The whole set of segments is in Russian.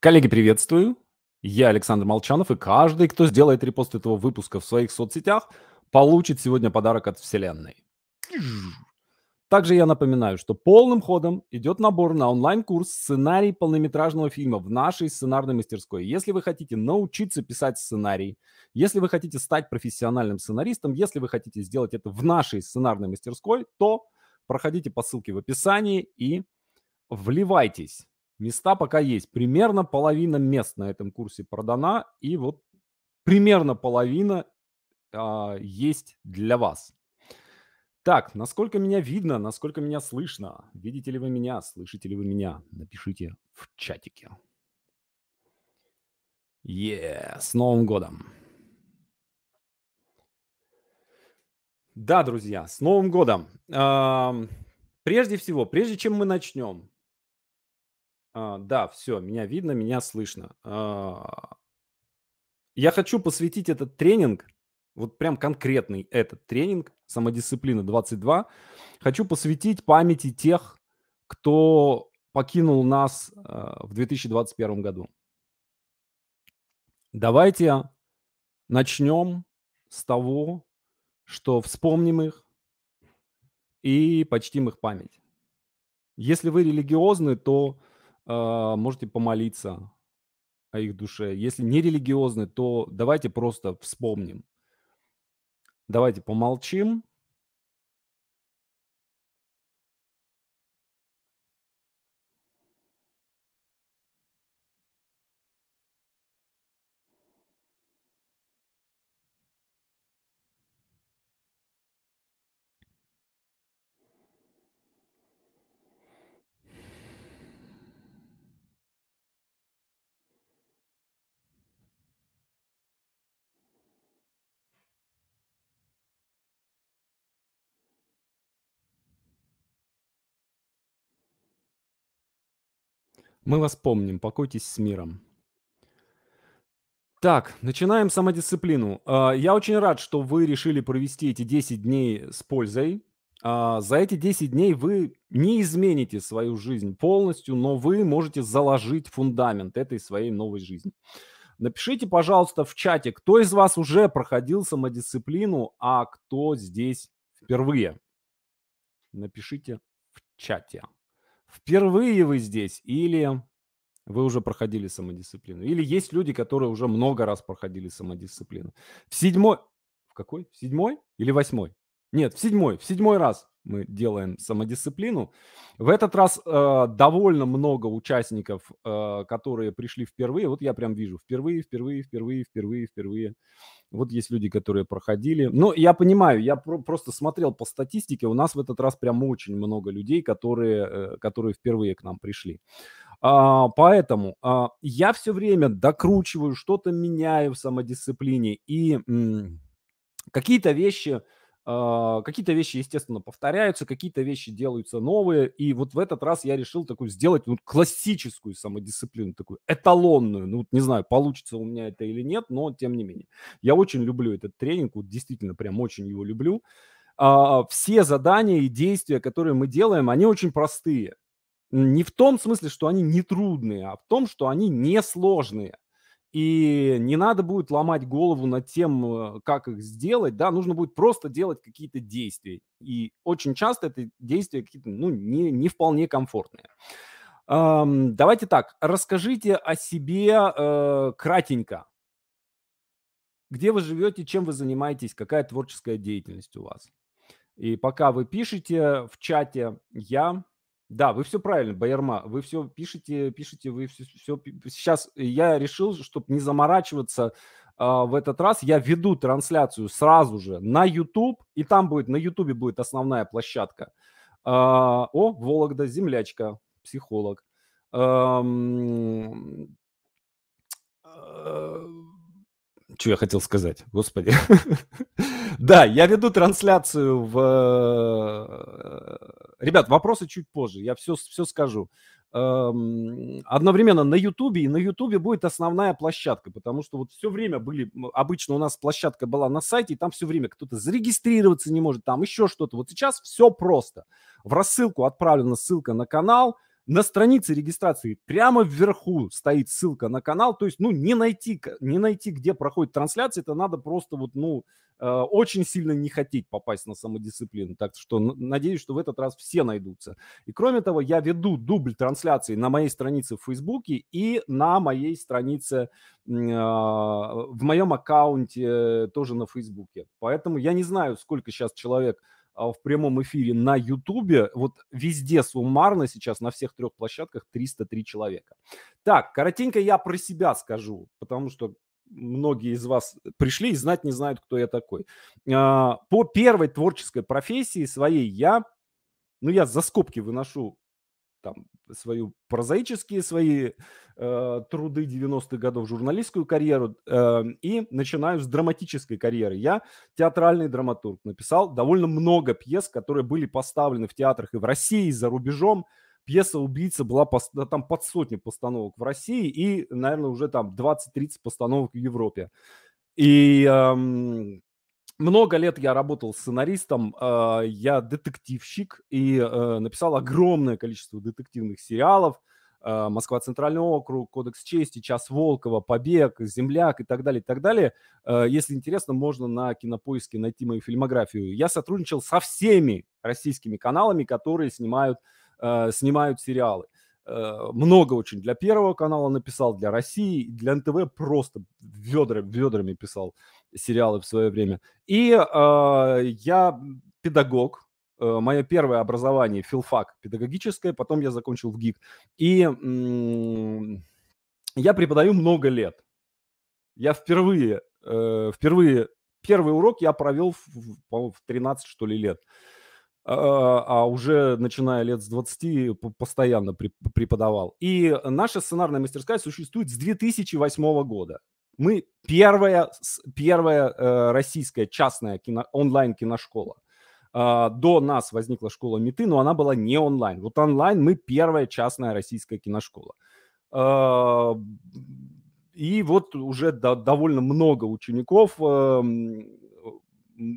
Коллеги, приветствую. Я Александр Молчанов, и каждый, кто сделает репост этого выпуска в своих соцсетях, получит сегодня подарок от Вселенной. Также я напоминаю, что полным ходом идет набор на онлайн-курс «Сценарий полнометражного фильма» в нашей сценарной мастерской. Если вы хотите научиться писать сценарий, если вы хотите стать профессиональным сценаристом, если вы хотите сделать это в нашей сценарной мастерской, то проходите по ссылке в описании и вливайтесь. Места пока есть. Примерно половина мест на этом курсе продана, и вот примерно половина а, есть для вас. Так, насколько меня видно, насколько меня слышно? Видите ли вы меня, слышите ли вы меня? Напишите в чатике. Е, yeah, с Новым годом! Да, друзья, с Новым годом! Прежде всего, прежде чем мы начнем, а, да, все, меня видно, меня слышно. А, я хочу посвятить этот тренинг, вот прям конкретный этот тренинг, самодисциплина 22, хочу посвятить памяти тех, кто покинул нас а, в 2021 году. Давайте начнем с того, что вспомним их и почтим их память. Если вы религиозны, то а, можете помолиться о их душе. Если не религиозны, то давайте просто вспомним. Давайте помолчим, Мы вас помним. Покойтесь с миром. Так, начинаем самодисциплину. А, я очень рад, что вы решили провести эти 10 дней с пользой. А, за эти 10 дней вы не измените свою жизнь полностью, но вы можете заложить фундамент этой своей новой жизни. Напишите, пожалуйста, в чате, кто из вас уже проходил самодисциплину, а кто здесь впервые. Напишите в чате впервые вы здесь, или вы уже проходили самодисциплину, или есть люди, которые уже много раз проходили самодисциплину. В седьмой, в какой? В седьмой или восьмой? Нет, в седьмой, в седьмой раз мы делаем самодисциплину. В этот раз э, довольно много участников, э, которые пришли впервые. Вот я прям вижу, впервые, впервые, впервые, впервые, впервые. Вот есть люди, которые проходили. Но ну, я понимаю, я про- просто смотрел по статистике, у нас в этот раз прям очень много людей, которые, э, которые впервые к нам пришли. А, поэтому а, я все время докручиваю, что-то меняю в самодисциплине и м- какие-то вещи а, какие-то вещи, естественно, повторяются, какие-то вещи делаются новые. И вот в этот раз я решил такую сделать ну, классическую самодисциплину, такую эталонную. Ну, не знаю, получится у меня это или нет, но тем не менее. Я очень люблю этот тренинг, вот действительно прям очень его люблю. А, все задания и действия, которые мы делаем, они очень простые. Не в том смысле, что они нетрудные, а в том, что они несложные и не надо будет ломать голову над тем, э, как их сделать, да, нужно будет просто делать какие-то действия. И очень часто это действия какие-то, ну, не, не вполне комфортные. Эм, давайте так, расскажите о себе э, кратенько. Где вы живете, чем вы занимаетесь, какая творческая деятельность у вас? И пока вы пишете в чате, я да, вы все правильно, Баярма, вы все пишете, пишете, вы все, все... Сейчас э, я решил, чтобы не заморачиваться э, в этот раз, я веду трансляцию сразу же на YouTube, и там будет, на YouTube будет основная площадка. Э, о, Вологда, землячка, психолог. Эм... А, Что я хотел сказать, господи. да, я веду трансляцию в э, Ребят, вопросы чуть позже, я все, все скажу. Эм, одновременно на Ютубе, и на Ютубе будет основная площадка, потому что вот все время были, обычно у нас площадка была на сайте, и там все время кто-то зарегистрироваться не может, там еще что-то. Вот сейчас все просто. В рассылку отправлена ссылка на канал – на странице регистрации прямо вверху стоит ссылка на канал. То есть, ну, не найти, не найти где проходит трансляция, это надо просто вот, ну, э, очень сильно не хотеть попасть на самодисциплину. Так что надеюсь, что в этот раз все найдутся. И кроме того, я веду дубль трансляции на моей странице в Фейсбуке и на моей странице э, в моем аккаунте тоже на Фейсбуке. Поэтому я не знаю, сколько сейчас человек а, в прямом эфире на Ютубе. Вот везде суммарно сейчас на всех трех площадках 303 человека. Так, коротенько я про себя скажу, потому что многие из вас пришли и знать не знают, кто я такой. А, по первой творческой профессии своей я, ну, я за скобки выношу там свою прозаические свои э, труды 90-х годов, журналистскую карьеру э, и начинаю с драматической карьеры. Я театральный драматург, написал довольно много пьес, которые были поставлены в театрах и в России, и за рубежом. Пьеса «Убийца» была пост... там под сотню постановок в России и, наверное, уже там 20-30 постановок в Европе. И эм, много лет я работал сценаристом, а, я детективщик и э, написал огромное количество детективных сериалов. А, Москва Центральный округ, Кодекс чести, Час Волкова, Побег, Земляк и так далее, и так далее. А, если интересно, можно на кинопоиске найти мою фильмографию. Я сотрудничал со всеми российскими каналами, которые снимают, снимают сериалы. Много очень для Первого канала написал, для России, для НТВ просто ведра, ведрами писал сериалы в свое время. И э, я педагог, а, мое первое образование филфак педагогическое, потом я закончил в ГИК. И м- я преподаю много лет. Я впервые, э, впервые, первый урок я провел, в, в 13, что ли, лет. А, а уже начиная лет с 20 постоянно преподавал. И наша сценарная мастерская существует с 2008 года. Мы первая, первая э, российская частная кино, онлайн-киношкола. А, до нас возникла школа Меты, но она была не онлайн. Вот онлайн мы первая частная российская киношкола. А, и вот уже до, довольно много учеников. Эм,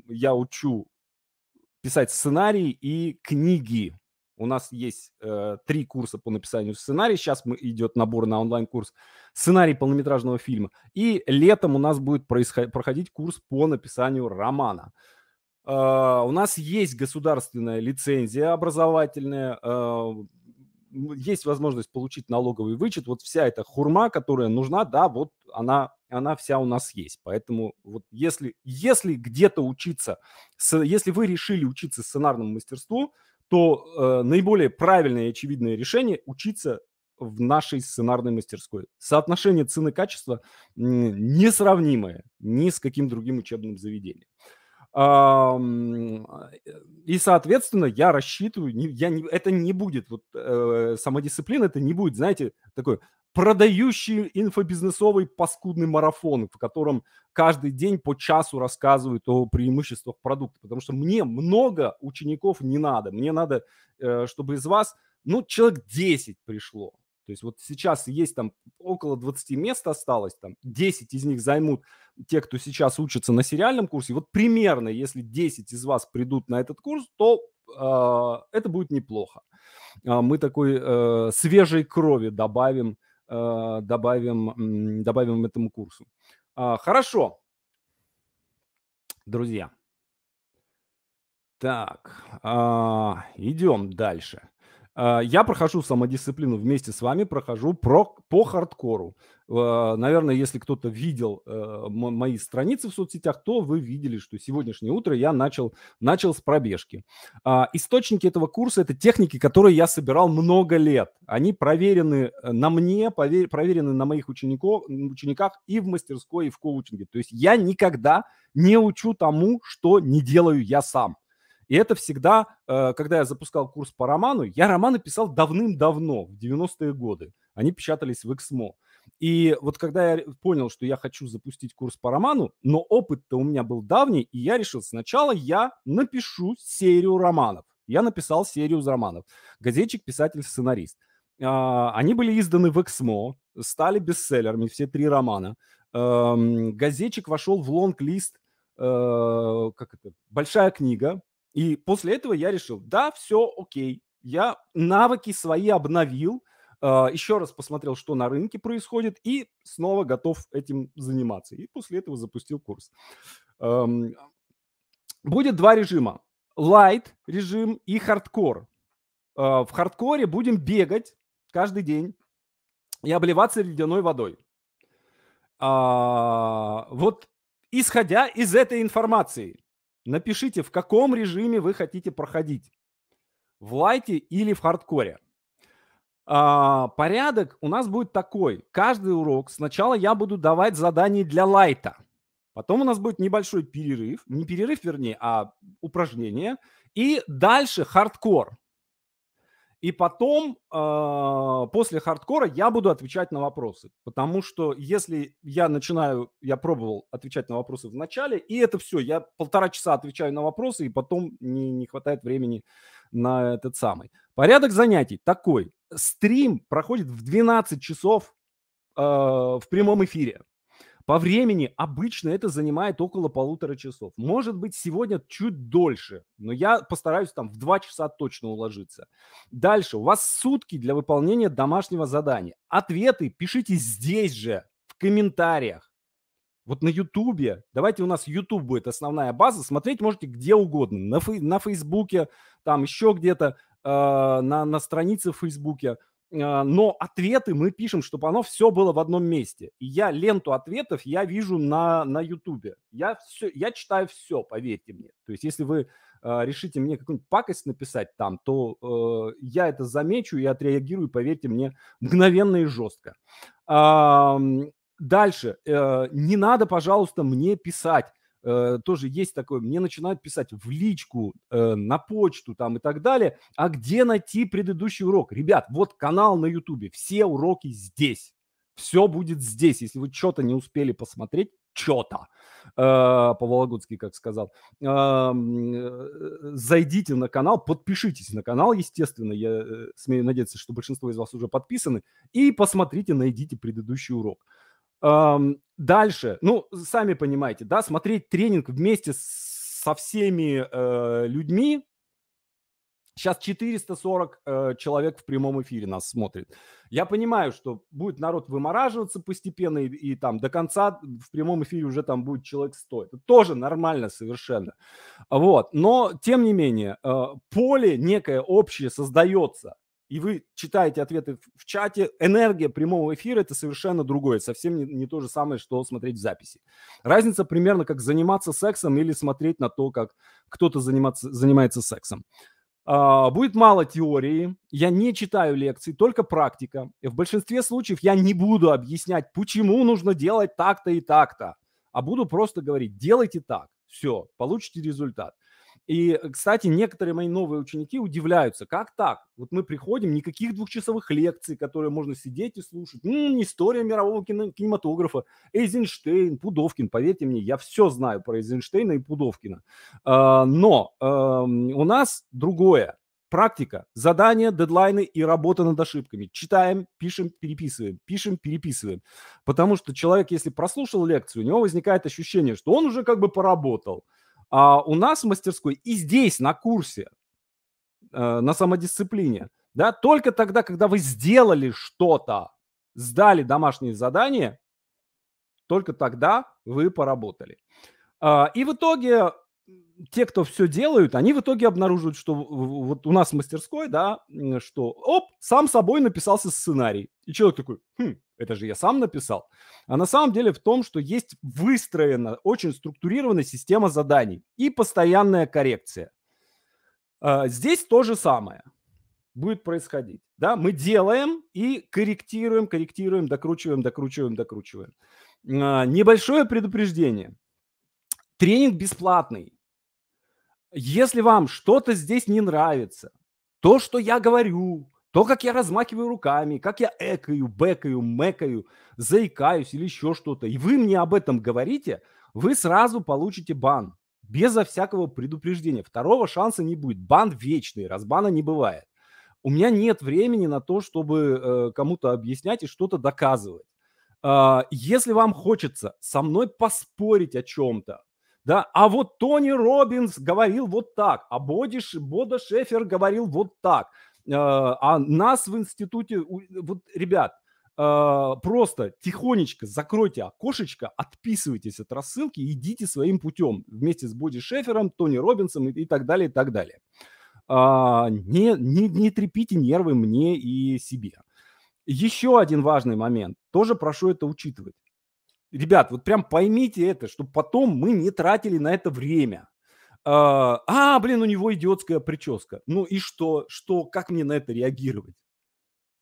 я учу писать сценарии и книги у нас есть э, три курса по написанию сценария. Сейчас мы, идет набор на онлайн-курс сценарий полнометражного фильма. И летом у нас будет происход- проходить курс по написанию романа. Э, у нас есть государственная лицензия образовательная. Э, есть возможность получить налоговый вычет. Вот вся эта хурма, которая нужна, да, вот она, она вся у нас есть. Поэтому вот если, если где-то учиться, если вы решили учиться сценарному мастерству – то э, наиболее правильное и очевидное решение – учиться в нашей сценарной мастерской. Соотношение цены качества несравнимое ни с каким другим учебным заведением. И, соответственно, я рассчитываю, я не, это не будет вот, э, самодисциплина, это не будет, знаете, такой продающий инфобизнесовый паскудный марафон, в котором каждый день по часу рассказывают о преимуществах продукта. Потому что мне много учеников не надо. Мне надо, э, чтобы из вас, ну, человек 10 пришло. То есть вот сейчас есть там около 20 мест осталось, там 10 из них займут те, кто сейчас учится на сериальном курсе. Вот примерно, если 10 из вас придут на этот курс, то э, это будет неплохо. А мы такой э, свежей крови добавим Э, добавим, добавим этому курсу. А, хорошо, друзья. Так, а, идем дальше. А, я прохожу самодисциплину вместе с вами, прохожу про, по хардкору. А, наверное, если кто-то видел э, мои страницы в соцсетях, то вы видели, что сегодняшнее утро я начал, начал с пробежки. А, источники этого курса – это техники, которые я собирал много лет. Они проверены э, на мне, проверены на моих учеников, учениках и в мастерской, и в коучинге. То есть я никогда не учу тому, что не делаю я сам. И это всегда, э, когда я запускал курс по роману, я романы писал давным-давно, в 90-е годы. Они печатались в Xmo. И вот когда я понял, что я хочу запустить курс по роману, но опыт-то у меня был давний, и я решил, сначала я напишу серию романов. Я написал серию из романов. Газетчик, писатель, сценарист. А, они были изданы в Xmo, стали бестселлерами, все три романа. Эм, газетчик вошел в лонг-лист, э, как это, большая книга и после этого я решил, да, все окей, я навыки свои обновил, а, еще раз посмотрел, что на рынке происходит, и снова готов этим заниматься. И после этого запустил курс. Будет два режима. Light режим и хардкор. А, в хардкоре будем бегать каждый день и обливаться ледяной водой. А, вот исходя из этой информации, Напишите, в каком режиме вы хотите проходить. В лайте или в хардкоре. А, порядок у нас будет такой. Каждый урок сначала я буду давать задания для лайта. Потом у нас будет небольшой перерыв. Не перерыв, вернее, а упражнение. И дальше хардкор. И потом, а, после хардкора, я буду отвечать на вопросы. Потому что если я начинаю, я пробовал отвечать на вопросы в начале, и это все, я полтора часа отвечаю на вопросы, и потом не, не хватает времени на этот самый. Порядок занятий такой. Стрим проходит в 12 часов э, в прямом эфире. По времени обычно это занимает около полутора часов. Может быть, сегодня чуть дольше, но я постараюсь там в два часа точно уложиться. Дальше. У вас сутки для выполнения домашнего задания. Ответы пишите здесь же, в комментариях. Вот на Ютубе, давайте у нас Ютуб будет основная база, смотреть можете где угодно, на, фей, на Фейсбуке, там еще где-то, э, на, на странице в Фейсбуке – а, но ответы мы пишем, чтобы оно все было в одном месте. И я ленту ответов я вижу на на Ютубе. Я все, я читаю все, поверьте мне. То есть, если вы э, решите мне какую-нибудь пакость написать там, то э, я это замечу и отреагирую, поверьте мне, мгновенно и жестко. Э, дальше, э, не надо, пожалуйста, мне писать Э, тоже есть такое, мне начинают писать в личку, э, на почту там и так далее, а где найти предыдущий урок? Ребят, вот канал на ютубе, все уроки здесь. Все будет здесь. Если вы что-то не успели посмотреть, что-то, э, по-вологодски, как сказал, э, э, э, зайдите на канал, подпишитесь на канал, естественно, я смею надеяться, что большинство из вас уже подписаны, и посмотрите, найдите предыдущий урок. Дальше, ну, сами понимаете, да, смотреть тренинг вместе со всеми э, людьми. Сейчас 440 э, человек в прямом эфире нас смотрит. Я понимаю, что будет народ вымораживаться постепенно, и, и там до конца в прямом эфире уже там будет человек 100. Это тоже нормально совершенно. Вот. Но, тем не менее, э, поле некое общее создается и вы читаете ответы в чате. Энергия прямого эфира – это совершенно другое, совсем не, не то же самое, что смотреть в записи. Разница примерно как заниматься сексом или смотреть на то, как кто-то заниматься, занимается сексом. А, будет мало теории, я не читаю лекции, только практика. И в большинстве случаев я не буду объяснять, почему нужно делать так-то и так-то, а буду просто говорить, делайте так, все, получите результат. И, э, кстати, некоторые мои новые ученики удивляются, как так? Вот мы приходим, никаких двухчасовых лекций, которые можно сидеть и слушать. М-м, история мирового кино- кинематографа, Эйзенштейн, Пудовкин. Поверьте мне, я все знаю про Эйзенштейна и Пудовкина. А, но эм, у нас другое. Практика, задания, дедлайны и работа над ошибками. Читаем, пишем, переписываем, пишем, переписываем. Потому что человек, если прослушал лекцию, у него возникает ощущение, что он уже как бы поработал – а у нас в мастерской и здесь, на курсе, э, на самодисциплине, да, только тогда, когда вы сделали что-то, сдали домашнее задание, только тогда вы поработали. А, и в итоге те, кто все делают, они в итоге обнаруживают, что вот у нас в мастерской, да, что оп, сам собой написался сценарий. И человек такой, хм, это же я сам написал. А на самом деле в том, что есть выстроена, очень структурированная система заданий и постоянная коррекция. А, здесь то же самое будет происходить. Да? Мы делаем и корректируем, корректируем, докручиваем, докручиваем, докручиваем. А, небольшое предупреждение. Тренинг бесплатный если вам что-то здесь не нравится, то, что я говорю, то, как я размахиваю руками, как я экаю, бэкаю, мэкаю, заикаюсь или еще что-то, и вы мне об этом говорите, вы сразу получите бан. Безо всякого предупреждения. Второго шанса не будет. Бан вечный, разбана не бывает. У меня нет времени на то, чтобы э, кому-то объяснять и что-то доказывать. Э, если вам хочется со мной поспорить о чем-то, да, а вот Тони Робинс говорил вот так, а Бодиш Бода Шефер говорил вот так, э, а нас в институте, вот, ребят, э, просто тихонечко закройте окошечко, отписывайтесь от рассылки, идите своим путем вместе с Боди Шефером, Тони Робинсом и, так далее, и так далее. А, не, не, не трепите нервы мне и себе. Еще один важный момент, тоже прошу это учитывать. Ребят, вот прям поймите это, чтобы потом мы не тратили на это время. А, а, блин, у него идиотская прическа. Ну и что? Что? Как мне на это реагировать?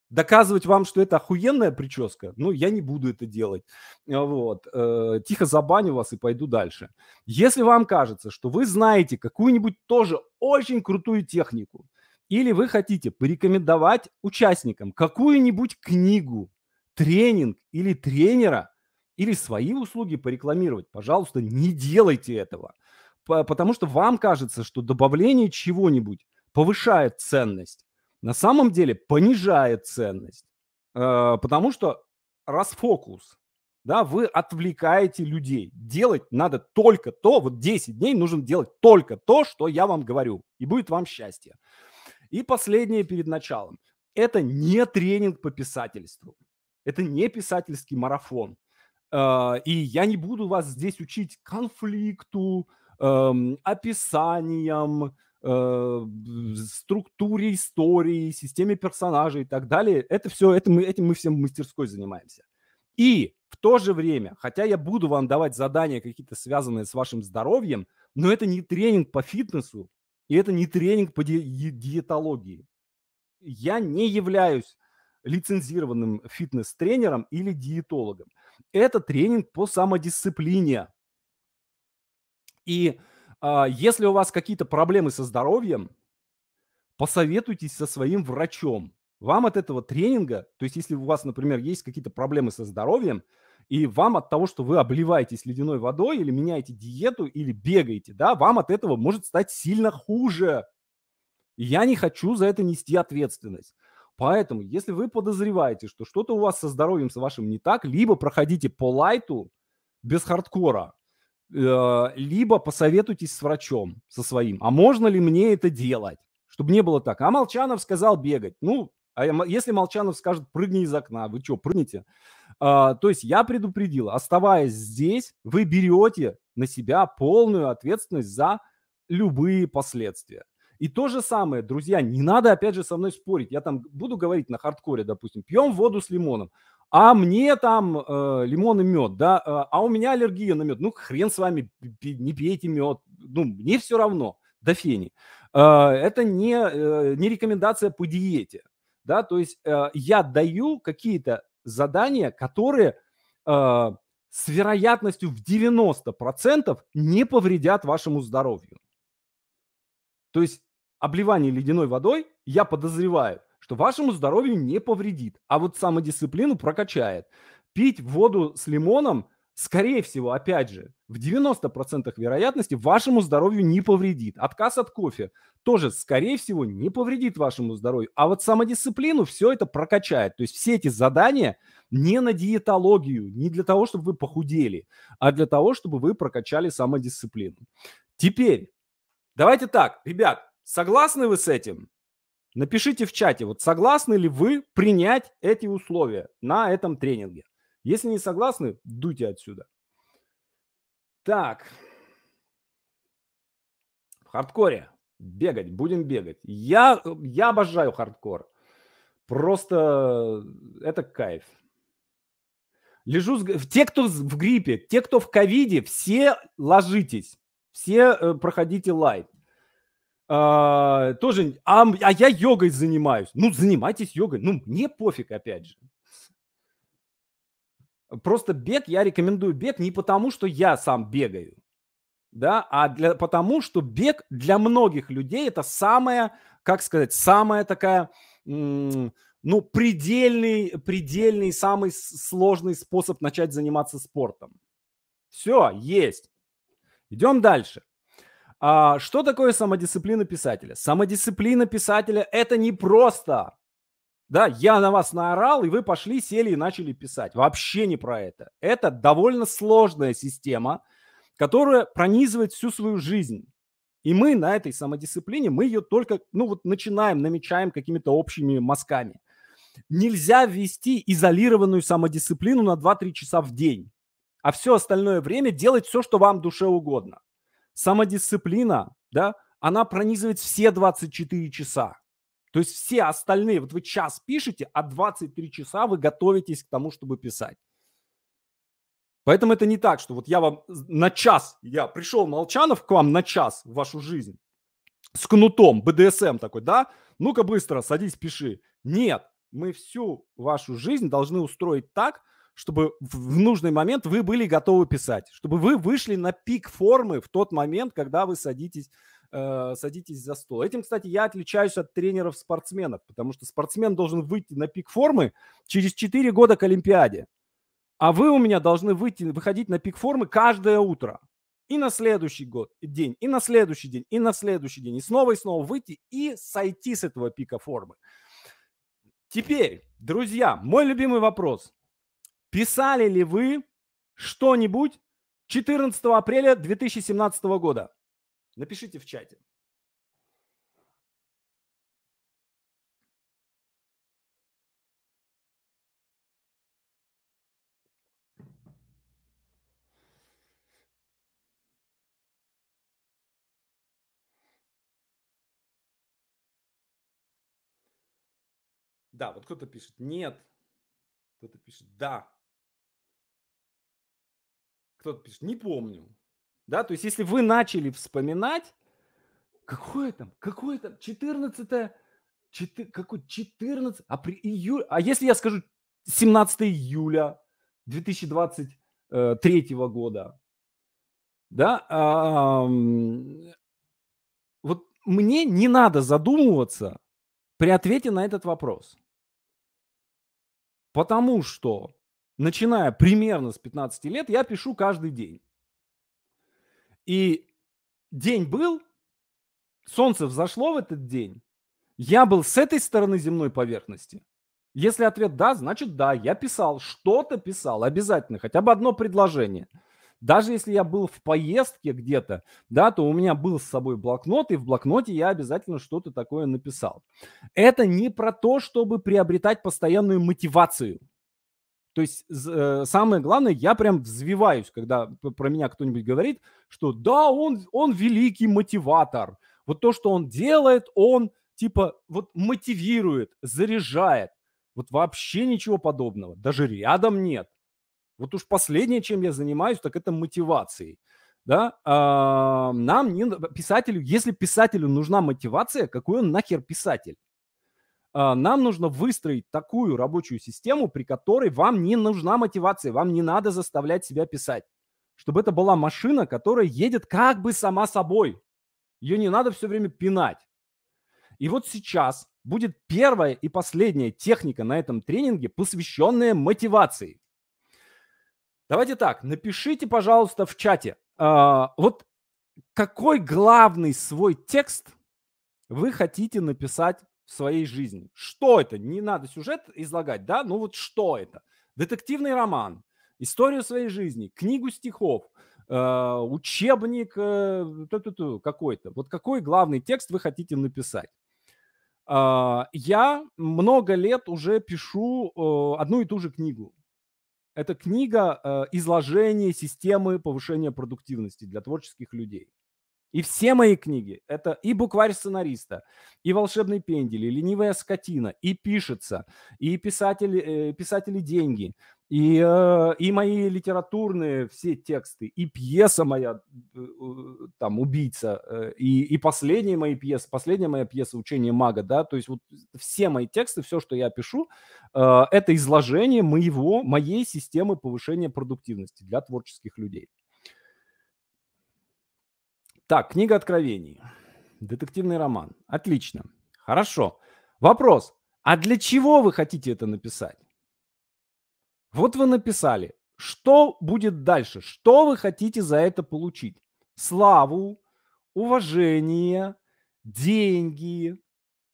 Доказывать вам, что это охуенная прическа? Ну, я не буду это делать. А, вот. Э, Тихо забаню вас и пойду дальше. Если вам кажется, что вы знаете какую-нибудь тоже очень крутую технику, или вы хотите порекомендовать участникам какую-нибудь книгу, тренинг или тренера – или свои услуги порекламировать. Пожалуйста, не делайте этого, потому что вам кажется, что добавление чего-нибудь повышает ценность. На самом деле понижает ценность, э, потому что расфокус, да, вы отвлекаете людей. Делать надо только то, вот 10 дней нужно делать только то, что я вам говорю, и будет вам счастье. И последнее перед началом. Это не тренинг по писательству. Это не писательский марафон. А, и я не буду вас здесь учить конфликту, эм, описаниям, э, структуре истории, системе персонажей и так далее. Это все, это мы, этим мы всем в мастерской занимаемся. И в то же время, хотя я буду вам давать задания какие-то связанные с вашим здоровьем, но это не тренинг по фитнесу, и это не тренинг по ди- диетологии. Я не являюсь лицензированным фитнес-тренером или диетологом. Это тренинг по самодисциплине. И э, если у вас какие-то проблемы со здоровьем, посоветуйтесь со своим врачом. Вам от этого тренинга, то есть если у вас, например, есть какие-то проблемы со здоровьем, и вам от того, что вы обливаетесь ледяной водой или меняете диету, или бегаете, да, вам от этого может стать сильно хуже. я не хочу за это нести ответственность. Поэтому, если вы подозреваете, что что-то у вас со здоровьем с вашим не так, либо проходите по лайту без хардкора, э, либо посоветуйтесь с врачом, со своим. А можно ли мне это делать? Чтобы не было так. А Молчанов сказал бегать. Ну, а если Молчанов скажет, прыгни из окна, вы что, прыгните? А, то есть я предупредил, оставаясь здесь, вы берете на себя полную ответственность за любые последствия. И то же самое, друзья, не надо опять же со мной спорить. Я там буду говорить на хардкоре, допустим, пьем воду с лимоном. А мне там э, лимон и мед, да, э, а у меня аллергия на мед. Ну, хрен с вами, не пейте мед. Ну, мне все равно, до фени. Э, это не, э, не рекомендация по диете, да, то есть э, я даю какие-то задания, которые э, с вероятностью в 90% не повредят вашему здоровью. То есть обливание ледяной водой, я подозреваю, что вашему здоровью не повредит, а вот самодисциплину прокачает. Пить воду с лимоном, скорее всего, опять же, в 90% вероятности вашему здоровью не повредит. Отказ от кофе тоже, скорее всего, не повредит вашему здоровью. А вот самодисциплину все это прокачает. То есть все эти задания не на диетологию, не для того, чтобы вы похудели, а для того, чтобы вы прокачали самодисциплину. Теперь, давайте так, ребят, Согласны вы с этим? Напишите в чате, вот согласны ли вы принять эти условия на этом тренинге. Если не согласны, дуйте отсюда. Так. В хардкоре. Бегать, будем бегать. Я, я обожаю хардкор. Просто это кайф. Лежу с... Те, кто в гриппе, те, кто в ковиде, все ложитесь. Все э, проходите лайт. А, тоже, а, а я йогой занимаюсь. Ну, занимайтесь йогой. Ну, мне пофиг, опять же. Просто бег, я рекомендую бег не потому, что я сам бегаю, да, а для, потому, что бег для многих людей это самая, как сказать, самая такая, ну, предельный, предельный, самый сложный способ начать заниматься спортом. Все, есть. Идем дальше. А, что такое самодисциплина писателя? Самодисциплина писателя – это не просто, да, я на вас наорал, и вы пошли, сели и начали писать. Вообще не про это. Это довольно сложная система, которая пронизывает всю свою жизнь. И мы на этой самодисциплине, мы ее только, ну вот начинаем, намечаем какими-то общими мазками. Нельзя ввести изолированную самодисциплину на 2-3 часа в день, а все остальное время делать все, что вам душе угодно самодисциплина, да, она пронизывает все 24 часа. То есть все остальные, вот вы час пишете, а 23 часа вы готовитесь к тому, чтобы писать. Поэтому это не так, что вот я вам на час, я пришел Молчанов к вам на час в вашу жизнь с кнутом, БДСМ такой, да? Ну-ка быстро, садись, пиши. Нет, мы всю вашу жизнь должны устроить так, чтобы в нужный момент вы были готовы писать, чтобы вы вышли на пик формы в тот момент, когда вы садитесь э, садитесь за стол. Этим, кстати, я отличаюсь от тренеров-спортсменов, потому что спортсмен должен выйти на пик формы через 4 года к Олимпиаде. А вы у меня должны выйти, выходить на пик формы каждое утро. И на следующий год, день, и на следующий день, и на следующий день. И снова и снова выйти и сойти с этого пика формы. Теперь, друзья, мой любимый вопрос. Писали ли вы что-нибудь 14 апреля 2017 года? Напишите в чате. Да, вот кто-то пишет нет, кто-то пишет да кто-то пишет, не помню. Да, то есть если вы начали вспоминать, какое там, какое там, 14 4, какой 14 при июль, а если я скажу 17 июля 2023 э, года, да, а, вот мне не надо задумываться при ответе на этот вопрос, потому что начиная примерно с 15 лет, я пишу каждый день. И день был, солнце взошло в этот день, я был с этой стороны земной поверхности. Если ответ да, значит да, я писал, что-то писал, обязательно, хотя бы одно предложение. Даже если я был в поездке где-то, да, то у меня был с собой блокнот, и в блокноте я обязательно что-то такое написал. Это не про то, чтобы приобретать постоянную мотивацию – то есть э, самое главное, я прям взвиваюсь, когда про меня кто-нибудь говорит, что да, он, он великий мотиватор. Вот то, что он делает, он типа вот мотивирует, заряжает. Вот вообще ничего подобного. Даже рядом нет. Вот уж последнее, чем я занимаюсь, так это мотивацией. Да? А, нам не... Писателю, если писателю нужна мотивация, какой он нахер писатель? А, нам нужно выстроить такую рабочую систему, при которой вам не нужна мотивация, вам не надо заставлять себя писать. Чтобы это была машина, которая едет как бы сама собой. Ее не надо все время пинать. И вот сейчас будет первая и последняя техника на этом тренинге, посвященная мотивации. Давайте так, напишите, пожалуйста, в чате, э, вот какой главный свой текст вы хотите написать своей жизни. Что это? Не надо сюжет излагать, да? Ну вот что это? Детективный роман, историю своей жизни, книгу стихов, э, учебник э, какой-то. Вот какой главный текст вы хотите написать? Э, я много лет уже пишу э, одну и ту же книгу. Это книга э, изложения системы повышения продуктивности для творческих людей. И все мои книги – это и букварь сценариста, и волшебный пендель, и ленивая скотина, и пишется, и писатели, э, писатели деньги, и, э, и мои литературные все тексты, и пьеса моя, э, там, «Убийца», и, и последние мои пьесы, последняя моя пьеса «Учение мага», да, то есть вот все мои тексты, все, что я пишу, это изложение моего, моей системы повышения продуктивности для творческих людей. Так, книга откровений. Детективный роман. Отлично. Хорошо. Вопрос. А для чего вы хотите это написать? Вот вы написали. Что будет дальше? Что вы хотите за это получить? Славу, уважение, деньги.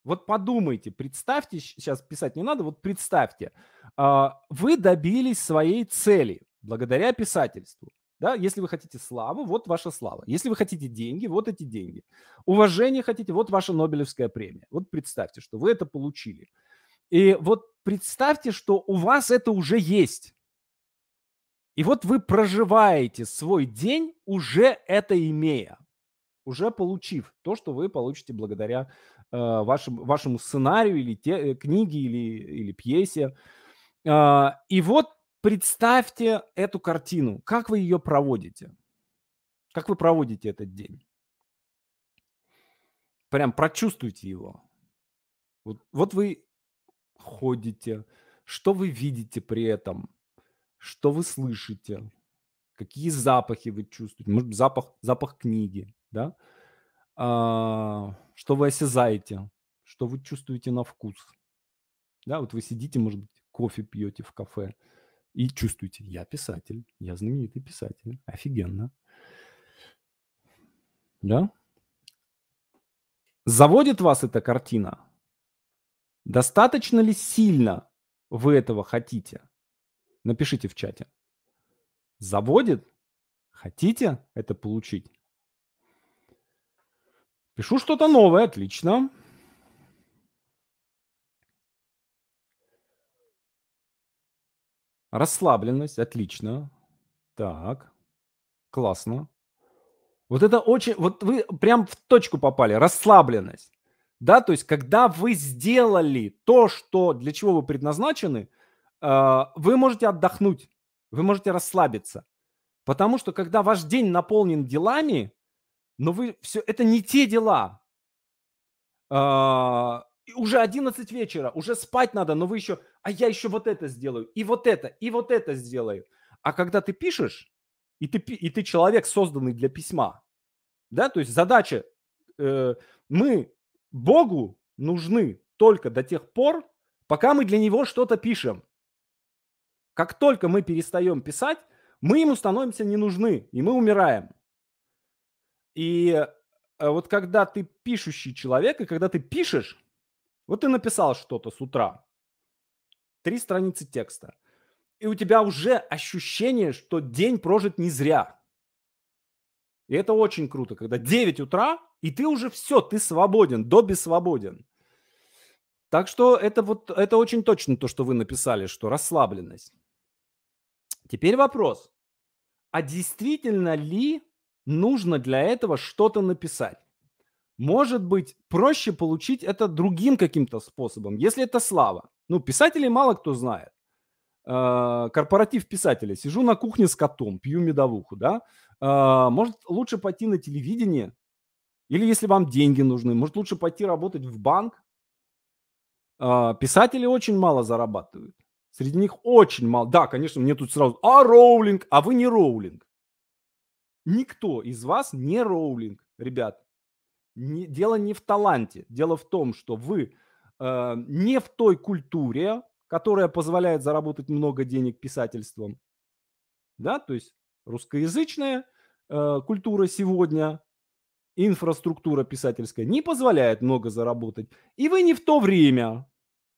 Вот подумайте, представьте, сейчас писать не надо, вот представьте, а, вы добились своей цели благодаря писательству. Да, если вы хотите славу, вот ваша слава. Если вы хотите деньги, вот эти деньги. Уважение хотите, вот ваша Нобелевская премия. Вот представьте, что вы это получили. И вот представьте, что у вас это уже есть. И вот вы проживаете свой день, уже это имея, уже получив то, что вы получите благодаря э, вашему, вашему сценарию или те, э, книге или, или пьесе. Э, и вот Представьте эту картину. Как вы ее проводите? Как вы проводите этот день? Прям прочувствуйте его. Вот, вот вы ходите, что вы видите при этом, что вы слышите, какие запахи вы чувствуете, может запах запах книги, да, а, что вы осязаете, что вы чувствуете на вкус, да, вот вы сидите, может быть, кофе пьете в кафе, и чувствуете, я писатель, я знаменитый писатель, офигенно. Да? Заводит вас эта картина? Достаточно ли сильно вы этого хотите? Напишите в чате. Заводит? Хотите это получить? Пишу что-то новое, отлично. Расслабленность, отлично. Так, классно. Вот это очень, вот вы прям в точку попали, расслабленность. Да, то есть когда вы сделали то, что, для чего вы предназначены, э, вы можете отдохнуть, вы можете расслабиться. Потому что когда ваш день наполнен делами, но вы все, это не те дела. Э, и уже 11 вечера, уже спать надо, но вы еще, а я еще вот это сделаю, и вот это, и вот это сделаю. А когда ты пишешь, и ты, и ты человек, созданный для письма, да, то есть задача, э, мы Богу нужны только до тех пор, пока мы для Него что-то пишем. Как только мы перестаем писать, мы Ему становимся не нужны, и мы умираем. И э, вот когда ты пишущий человек, и когда ты пишешь, вот ты написал что-то с утра, три страницы текста, и у тебя уже ощущение, что день прожит не зря. И это очень круто, когда 9 утра, и ты уже все, ты свободен, до свободен. Так что это вот это очень точно то, что вы написали, что расслабленность. Теперь вопрос. А действительно ли нужно для этого что-то написать? может быть, проще получить это другим каким-то способом, если это слава. Ну, писателей мало кто знает. Э, корпоратив писателя. Сижу на кухне с котом, пью медовуху, да. Э, может, лучше пойти на телевидение? Или если вам деньги нужны, может, лучше пойти работать в банк? Э, писатели очень мало зарабатывают. Среди них очень мало. Да, конечно, мне тут сразу, а Роулинг, а вы не Роулинг. Никто из вас не Роулинг, ребят. Не, дело не в таланте. Дело в том, что вы э, не в той культуре, которая позволяет заработать много денег писательством. Да, то есть русскоязычная э, культура сегодня, инфраструктура писательская не позволяет много заработать. И вы не в то время,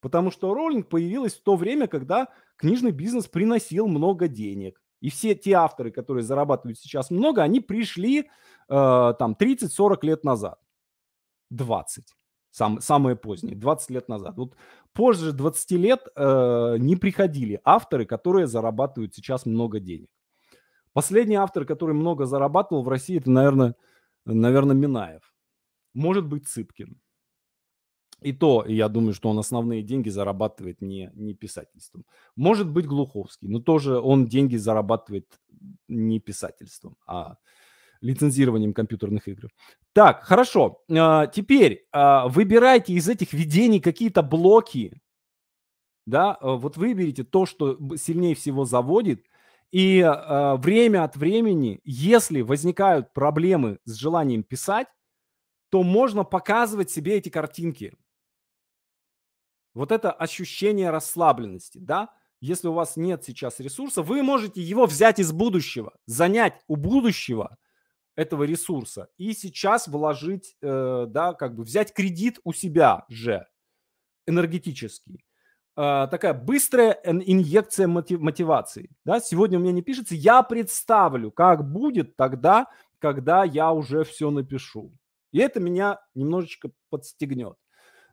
потому что роллинг появилась в то время, когда книжный бизнес приносил много денег. И все те авторы, которые зарабатывают сейчас много, они пришли э, там 30-40 лет назад. 20, сам, самое позднее 20 лет назад. Вот позже 20 лет э, не приходили авторы, которые зарабатывают сейчас много денег. Последний автор, который много зарабатывал в России, это, наверное, наверное Минаев. Может быть, Цыпкин. И то, я думаю, что он основные деньги зарабатывает не, не писательством. Может быть, Глуховский, но тоже он деньги зарабатывает не писательством, а лицензированием компьютерных игр. Так, хорошо. А, теперь а, выбирайте из этих видений какие-то блоки. Да, а, вот выберите то, что сильнее всего заводит. И время от времени, если возникают проблемы с желанием писать, то можно показывать себе эти картинки. Вот это ощущение расслабленности, да? Если у вас нет сейчас ресурса, вы можете его взять из будущего, занять у будущего – этого ресурса и сейчас вложить, э, да, как бы взять кредит у себя же энергетический. Э, такая быстрая инъекция мотив, мотивации. Да? Сегодня у меня не пишется, я представлю, как будет тогда, когда я уже все напишу. И это меня немножечко подстегнет.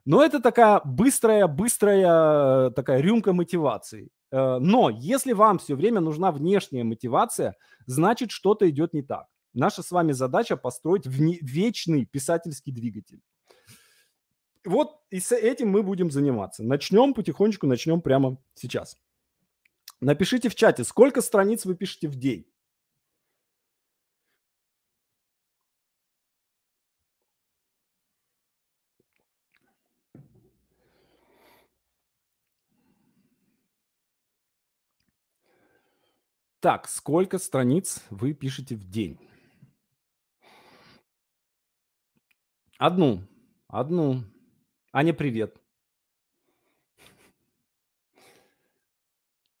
Но это такая быстрая-быстрая э, такая рюмка мотивации. Э, но если вам все время нужна внешняя мотивация, значит что-то идет не так. Наша с вами задача построить вечный писательский двигатель. Вот и с этим мы будем заниматься. Начнем потихонечку, начнем прямо сейчас. Напишите в чате, сколько страниц вы пишете в день. Так, сколько страниц вы пишете в день? Одну. Одну. Аня, привет.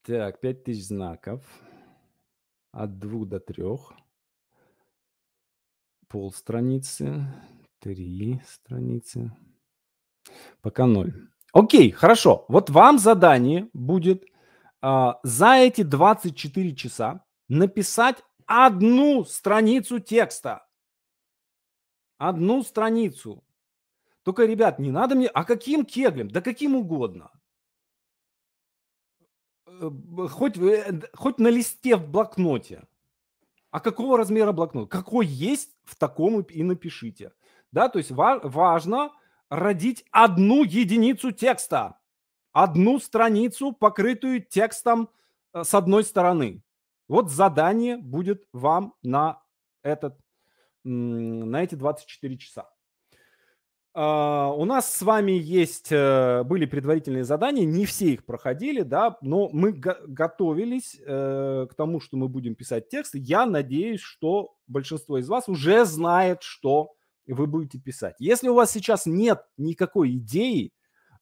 Так, пять тысяч знаков. От двух до трех. Пол страницы. Три страницы. Пока ноль. Окей, хорошо. Вот вам задание будет э, за эти 24 часа написать одну страницу текста. Одну страницу. Только, ребят, не надо мне... А каким кеглем? Да каким угодно. Э, хоть, э, хоть на листе в блокноте. А какого размера блокнот? Какой есть, в таком и напишите. Да, то есть ва- важно родить одну единицу текста. Одну страницу, покрытую текстом э, с одной стороны. Вот задание будет вам на этот на эти 24 часа. А, у нас с вами есть, э, были предварительные задания, не все их проходили, да, но мы готовились э, к тому, что мы будем писать тексты. Я надеюсь, что большинство из вас уже знает, что вы будете писать. Если у вас сейчас нет никакой идеи,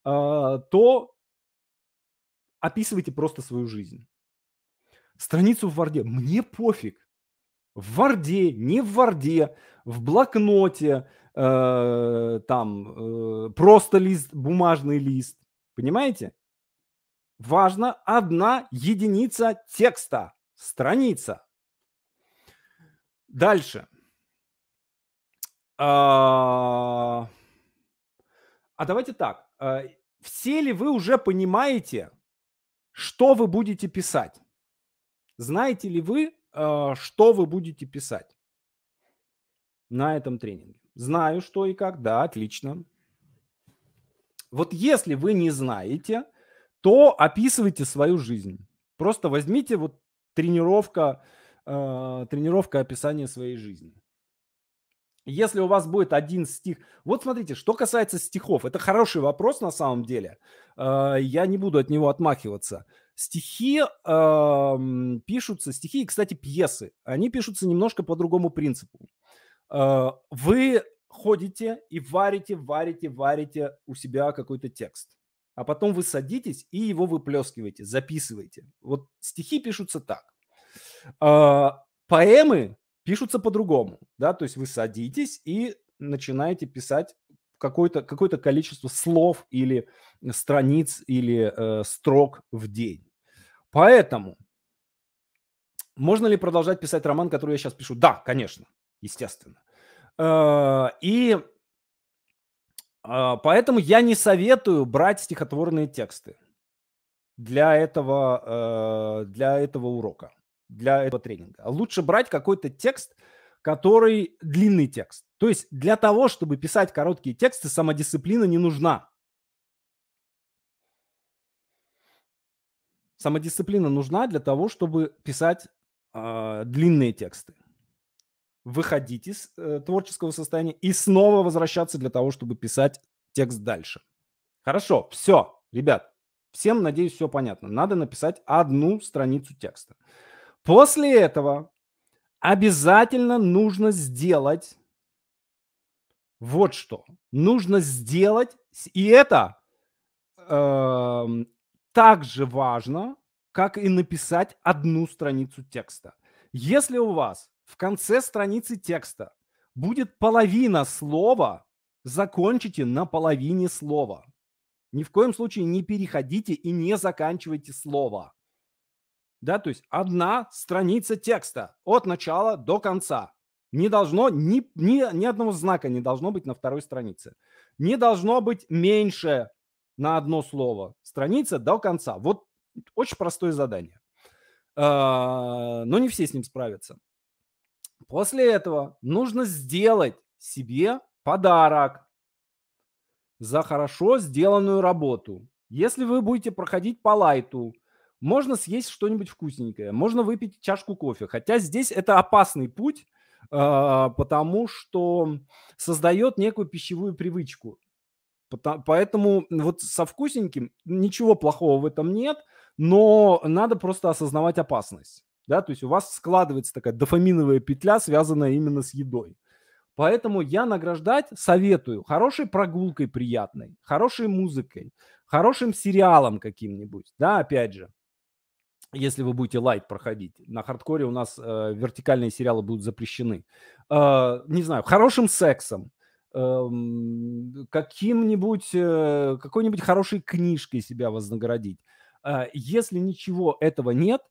а, то описывайте просто свою жизнь. Страницу в Варде. Мне пофиг в Варде, не в Варде, в блокноте, э, там э, просто лист, бумажный лист. Понимаете? Важно одна единица текста, страница. Дальше. А, а давайте так. А, все ли вы уже понимаете, что вы будете писать? Знаете ли вы, Э, что вы будете писать на этом тренинге. Знаю, что и как, да, отлично. Вот если вы не знаете, то описывайте свою жизнь. Просто возьмите вот тренировка, э, тренировка описания своей жизни. Если у вас будет один стих, вот смотрите, что касается стихов, это хороший вопрос на самом деле. Э, я не буду от него отмахиваться. Стихи э, пишутся, стихи и, кстати, пьесы, они пишутся немножко по другому принципу. Э, вы ходите и варите, варите, варите у себя какой-то текст, а потом вы садитесь и его выплескиваете, записываете. Вот стихи пишутся так. Э, поэмы пишутся по-другому, да, то есть вы садитесь и начинаете писать какое-то какое количество слов или э, страниц или э, строк в день. Поэтому можно ли продолжать писать роман, который я сейчас пишу? Да, конечно, естественно. Э, и э, поэтому я не советую брать стихотворные тексты для этого, э, для этого урока, для этого тренинга. Лучше брать какой-то текст, который длинный текст. То есть для того, чтобы писать короткие тексты, самодисциплина не нужна. Самодисциплина нужна для того, чтобы писать э, длинные тексты. Выходить из э, творческого состояния и снова возвращаться для того, чтобы писать текст дальше. Хорошо, все, ребят, всем, надеюсь, все понятно. Надо написать одну страницу текста. После этого обязательно нужно сделать вот что. Нужно сделать, и это э, так же важно, как и написать одну страницу текста. Если у вас в конце страницы текста будет половина слова, закончите на половине слова. Ни в коем случае не переходите и не заканчивайте слово да, то есть одна страница текста от начала до конца. Не должно, ни, ни, ни одного знака не должно быть на второй странице. Не должно быть меньше на одно слово. Страница до конца. Вот очень простое задание. А, но не все с ним справятся. После этого нужно сделать себе подарок за хорошо сделанную работу. Если вы будете проходить по лайту, можно съесть что-нибудь вкусненькое, можно выпить чашку кофе. Хотя здесь это опасный путь, а, потому что создает некую пищевую привычку. Поэтому вот со вкусненьким ничего плохого в этом нет, но надо просто осознавать опасность. Да? То есть у вас складывается такая дофаминовая петля, связанная именно с едой. Поэтому я награждать советую хорошей прогулкой приятной, хорошей музыкой, хорошим сериалом каким-нибудь, да, опять же если вы будете лайт проходить. На хардкоре у нас э, вертикальные сериалы будут запрещены. Э, не знаю, хорошим сексом, э, каким-нибудь, э, какой-нибудь хорошей книжкой себя вознаградить. Э, если ничего этого нет,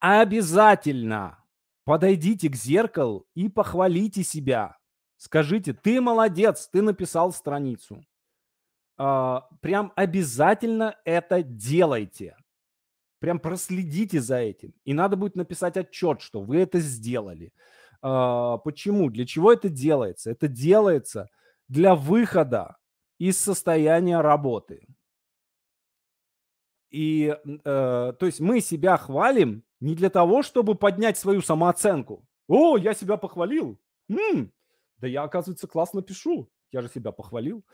обязательно подойдите к зеркалу и похвалите себя. Скажите, ты молодец, ты написал страницу. Э, прям обязательно это делайте Прям проследите за этим. И надо будет написать отчет, что вы это сделали. А, почему? Для чего это делается? Это делается для выхода из состояния работы. И э, то есть мы себя хвалим не для того, чтобы поднять свою самооценку. О, я себя похвалил. М-м, да я, оказывается, классно пишу. Я же себя похвалил.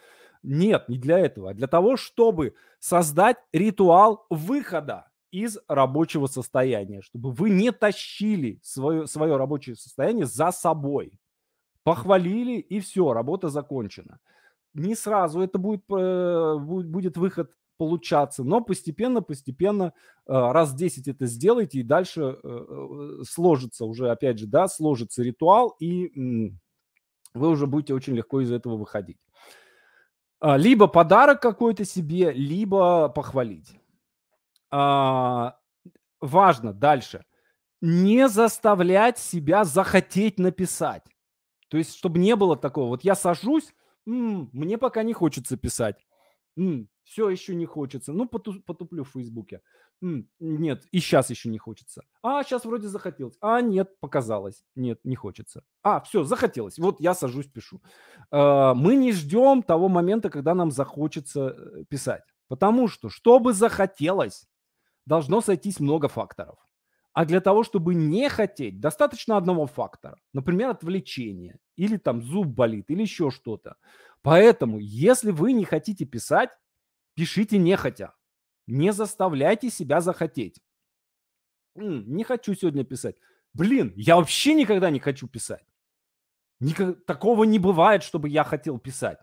Нет, не для этого, а для того, чтобы создать ритуал выхода из рабочего состояния, чтобы вы не тащили свое, свое рабочее состояние за собой. Похвалили, и все, работа закончена. Не сразу это будет, э, будет выход получаться, но постепенно, постепенно, э, раз 10 это сделайте и дальше э, сложится уже, опять же, да, сложится ритуал, и вы уже будете очень легко из этого выходить. А, либо подарок какой-то себе, либо похвалить. А, важно дальше, не заставлять себя захотеть написать. То есть, чтобы не было такого, вот я сажусь, м-м, мне пока не хочется писать, м-м, все еще не хочется, ну поту- потуплю в Фейсбуке, м-м, нет, и сейчас еще не хочется, а сейчас вроде захотелось, а нет, показалось, нет, не хочется, а все, захотелось, вот я сажусь, пишу. Э-э- а, мы не ждем того момента, когда нам захочется э, писать, потому что, чтобы захотелось, должно сойтись много факторов. А для того, чтобы не хотеть, достаточно одного фактора. Например, отвлечение. Или там зуб болит, или еще что-то. Поэтому, если вы не хотите писать, пишите нехотя. Не заставляйте себя захотеть. не хочу сегодня писать. Блин, я вообще никогда не хочу писать. Никак... Такого не бывает, чтобы я хотел писать.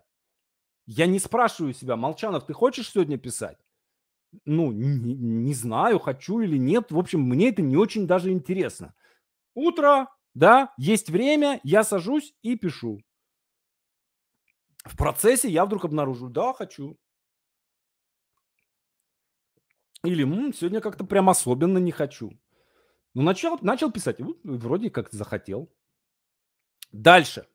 Я не спрашиваю себя, Молчанов, ты хочешь сегодня писать? ну, не, не знаю, хочу или нет. В общем, мне это не очень даже интересно. Утро, да, есть время, я сажусь и пишу. В процессе я вдруг обнаружу, да, хочу. Или м-м, сегодня как-то прям особенно не хочу. Ну, начал, начал писать, вроде как захотел. Дальше.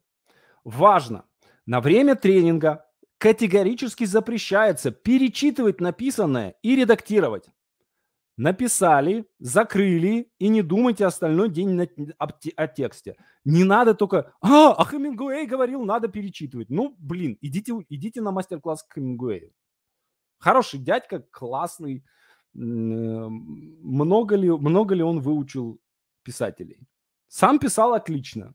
Важно. На время тренинга категорически запрещается перечитывать написанное и редактировать. Написали, закрыли и не думайте остальной день на, об, о тексте. Не надо только «А, а Хемингуэй говорил, надо перечитывать». Ну, блин, идите, идите на мастер-класс к Хемингуэю. Хороший дядька, классный. Эм, много ли, много ли он выучил писателей? Сам писал отлично.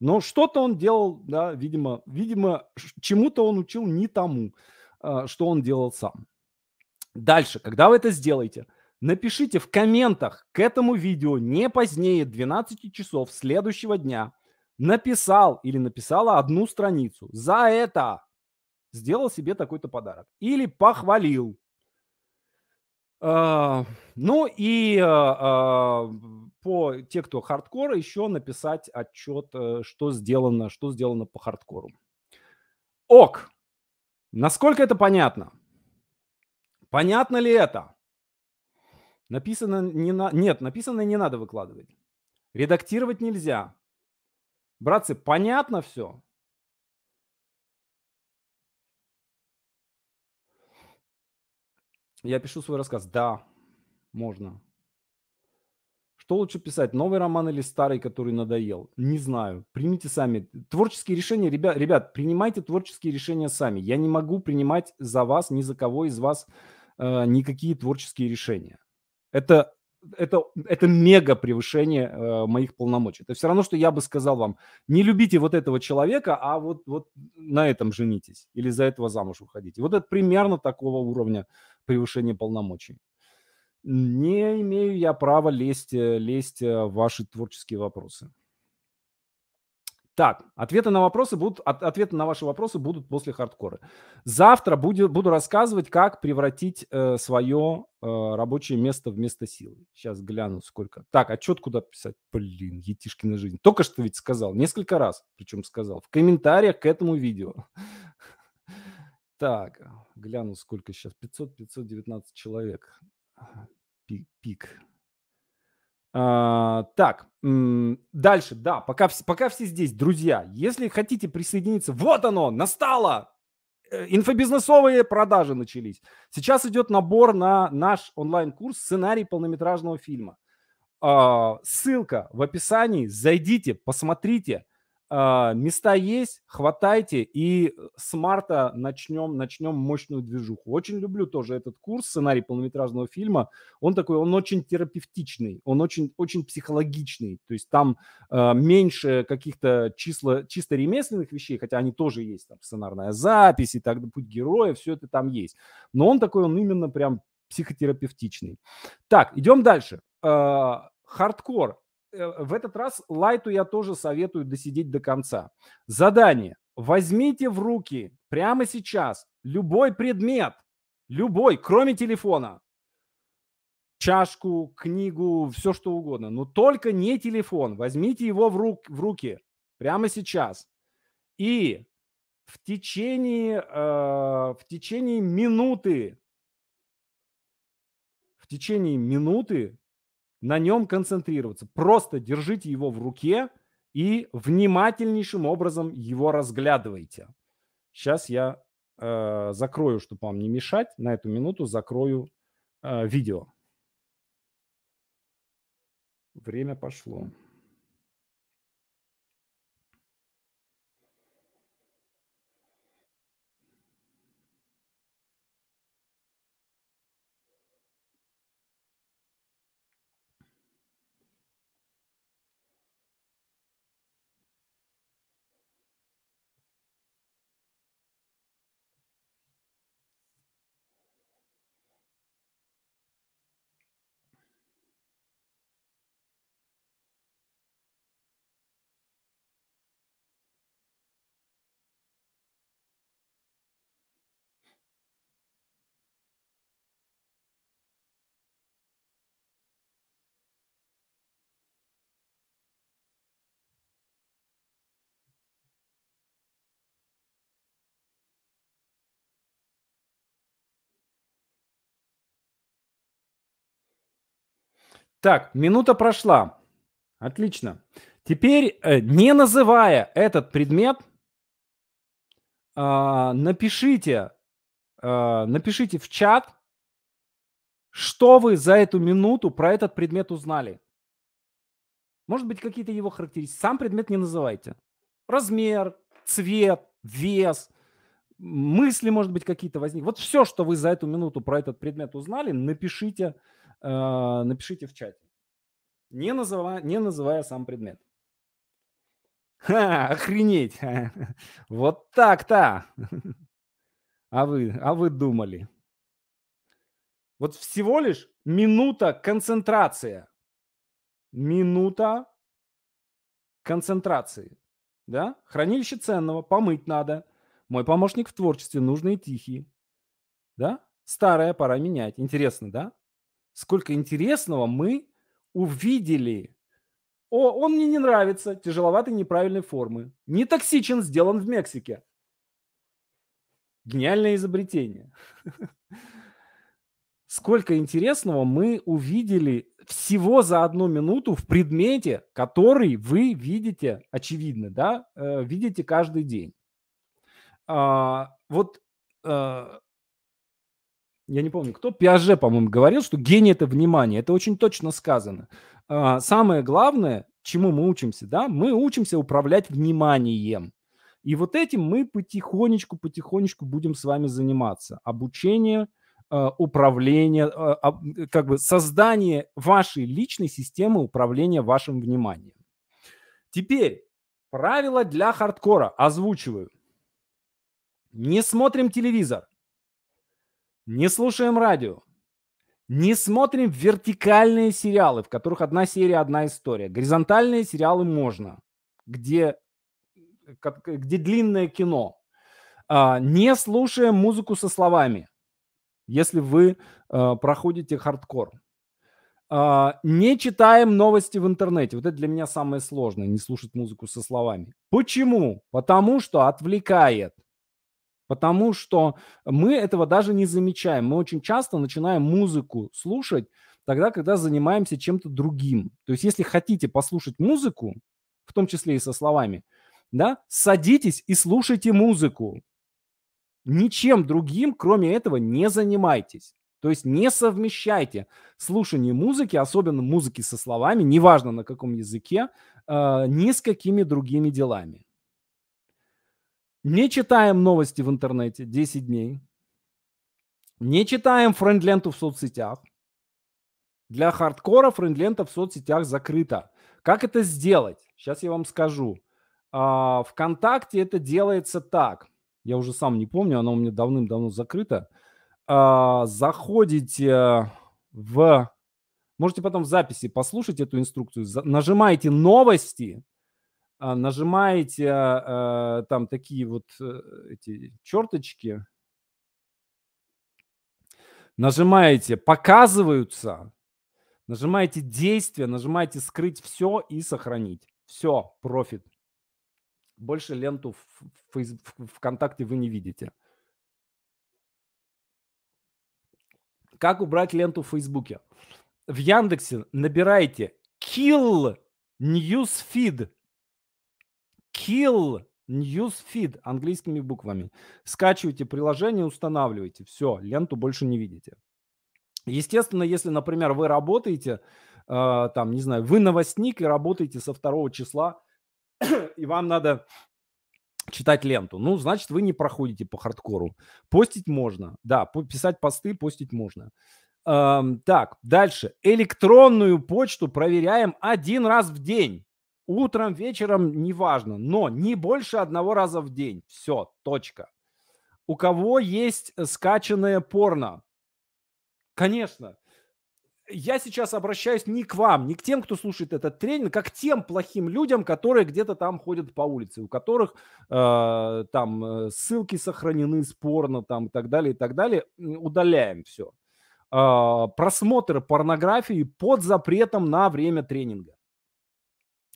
Но что-то он делал, да, видимо, видимо, чему-то он учил не тому, а, что он делал сам. Дальше, когда вы это сделаете, напишите в комментах к этому видео не позднее 12 часов следующего дня написал или написала одну страницу. За это сделал себе такой-то подарок. Или похвалил. А, ну и а, по те, кто хардкор, еще написать отчет, э, что сделано, что сделано по хардкору. Ок. Насколько это понятно? Понятно ли это? Написано не на... Нет, написано не надо выкладывать. Редактировать нельзя. Братцы, понятно все? Я пишу свой рассказ. Да, можно. Что лучше писать, новый роман или старый, который надоел? Не знаю. Примите сами. Творческие решения, ребят, ребят, принимайте творческие решения сами. Я не могу принимать за вас, ни за кого из вас э, никакие творческие решения. Это, это, это мега превышение э, моих полномочий. Это все равно, что я бы сказал вам, не любите вот этого человека, а вот, вот на этом женитесь или за этого замуж уходите. Вот это примерно такого уровня превышения полномочий не имею я права лезть, э, лезть э, в ваши творческие вопросы. Так, ответы на вопросы будут, от, ответы на ваши вопросы будут после хардкора. Завтра буду, буду рассказывать, как превратить э, свое э, рабочее место в место силы. Сейчас гляну, сколько. Так, отчет куда писать? Блин, Етишкина жизнь. Только что ведь сказал, несколько раз, причем сказал, в комментариях к этому видео. Так, гляну, сколько сейчас. 500, 519 человек пик. А, так, дальше, да, пока, пока все здесь, друзья, если хотите присоединиться, вот оно, настало! Э, инфобизнесовые продажи начались. Сейчас идет набор на наш онлайн-курс «Сценарий полнометражного фильма». А, ссылка в описании, зайдите, посмотрите – а, места есть, хватайте, и с марта начнем, начнем мощную движуху. Очень люблю тоже этот курс, сценарий полнометражного фильма. Он такой, он очень терапевтичный, он очень, очень психологичный. То есть там э, меньше каких-то числа, чисто ремесленных вещей, хотя они тоже есть, там сценарная запись и так, далее, путь героя, все это там есть. Но он такой, он именно прям психотерапевтичный. Так, идем дальше. Э, хардкор Э, в этот раз Лайту я тоже советую досидеть до конца. Задание. Возьмите в руки прямо сейчас любой предмет, любой, кроме телефона. Чашку, книгу, все что угодно. Но только не телефон. Возьмите его в, рук, в руки прямо сейчас. И в течение, э, в течение минуты, в течение минуты на нем концентрироваться. Просто держите его в руке и внимательнейшим образом его разглядывайте. Сейчас я э, закрою, чтобы вам не мешать. На эту минуту закрою э, видео. Время пошло. Так, минута прошла. Отлично. Теперь, э, не называя этот предмет, а, напишите, а, напишите в чат, что вы за эту минуту про этот предмет узнали. Может быть, какие-то его характеристики. Сам предмет не называйте. Размер, цвет, вес, мысли, может быть, какие-то возникли. Вот все, что вы за эту минуту про этот предмет узнали, напишите а, напишите в чате. Не называя, не называя сам предмет. Ха, охренеть! Вот так-то! А вы, а вы думали? Вот всего лишь минута концентрация. Минута концентрации. Да? Хранилище ценного, помыть надо. Мой помощник в творчестве, нужные тихий, Да? Старое пора менять. Интересно, да? сколько интересного мы увидели. О, он мне не нравится, тяжеловатый, неправильной формы. Не токсичен, сделан в Мексике. Гениальное изобретение. Сколько интересного мы увидели всего за одну минуту в предмете, который вы видите, очевидно, да, э, видите каждый день. А, вот э, я не помню кто, Пиаже, по-моему, говорил, что гений – это внимание. Это очень точно сказано. А, самое главное, чему мы учимся, да, мы учимся управлять вниманием. И вот этим мы потихонечку, потихонечку будем с вами заниматься. Обучение, а, управление, а, как бы создание вашей личной системы управления вашим вниманием. Теперь правила для хардкора озвучиваю. Не смотрим телевизор, не слушаем радио, не смотрим вертикальные сериалы, в которых одна серия, одна история. Горизонтальные сериалы можно, где, где длинное кино. А, не слушаем музыку со словами, если вы а, проходите хардкор. А, не читаем новости в интернете. Вот это для меня самое сложное, не слушать музыку со словами. Почему? Потому что отвлекает. Потому что мы этого даже не замечаем. Мы очень часто начинаем музыку слушать тогда, когда занимаемся чем-то другим. То есть если хотите послушать музыку, в том числе и со словами, да, садитесь и слушайте музыку. Ничем другим, кроме этого, не занимайтесь. То есть не совмещайте слушание музыки, особенно музыки со словами, неважно на каком языке, э, ни с какими другими делами. Не читаем новости в интернете 10 дней. Не читаем френдленту в соцсетях. Для хардкора френдлента в соцсетях закрыта. Как это сделать? Сейчас я вам скажу. А, Вконтакте это делается так. Я уже сам не помню, оно у меня давным-давно закрыто. А, заходите в... Можете потом в записи послушать эту инструкцию. Нажимаете «Новости», а, нажимаете а, э, там такие вот э, эти черточки, нажимаете «Показываются», нажимаете «Действия», нажимаете «Скрыть все» и «Сохранить». Все, профит. Больше ленту в ВКонтакте вы не видите. Как убрать ленту в Фейсбуке? В Яндексе набираете kill news feed Kill Newsfeed английскими буквами. Скачивайте приложение, устанавливайте. Все, ленту больше не видите. Естественно, если, например, вы работаете, э, там, не знаю, вы новостник и работаете со второго числа, и вам надо читать ленту. Ну, значит, вы не проходите по хардкору. Постить можно. Да, писать посты, постить можно. Эм, так, дальше. Электронную почту проверяем один раз в день. Утром, вечером, неважно, но не больше одного раза в день. Все, точка. У кого есть э, скачанное порно? Конечно. Я сейчас обращаюсь не к вам, не к тем, кто слушает этот тренинг, как к тем плохим людям, которые где-то там ходят по улице, у которых э, там э, ссылки сохранены с порно там, и так далее, и так далее. Удаляем все а, просмотр порнографии под запретом на время тренинга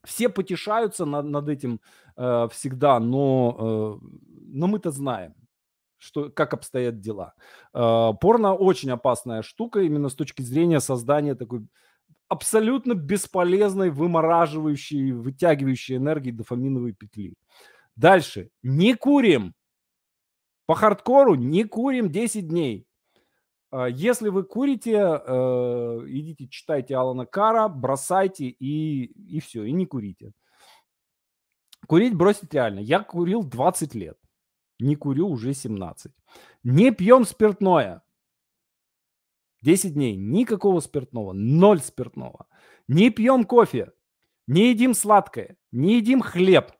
все потешаются над, над этим э, всегда, но, э, но мы-то знаем, что, как обстоят дела. Э, порно очень опасная штука именно с точки зрения создания такой абсолютно бесполезной, вымораживающей, вытягивающей энергии дофаминовой петли. Дальше. Не курим. По хардкору не курим 10 дней. А, если вы курите, идите э, читайте Алана Кара, бросайте и, и все, и не курите. Курить бросить реально. Я курил 20 лет. Не курю уже 17. Не пьем спиртное. 10 дней. Никакого спиртного. Ноль спиртного. Не пьем кофе. Не едим сладкое. Не едим хлеб.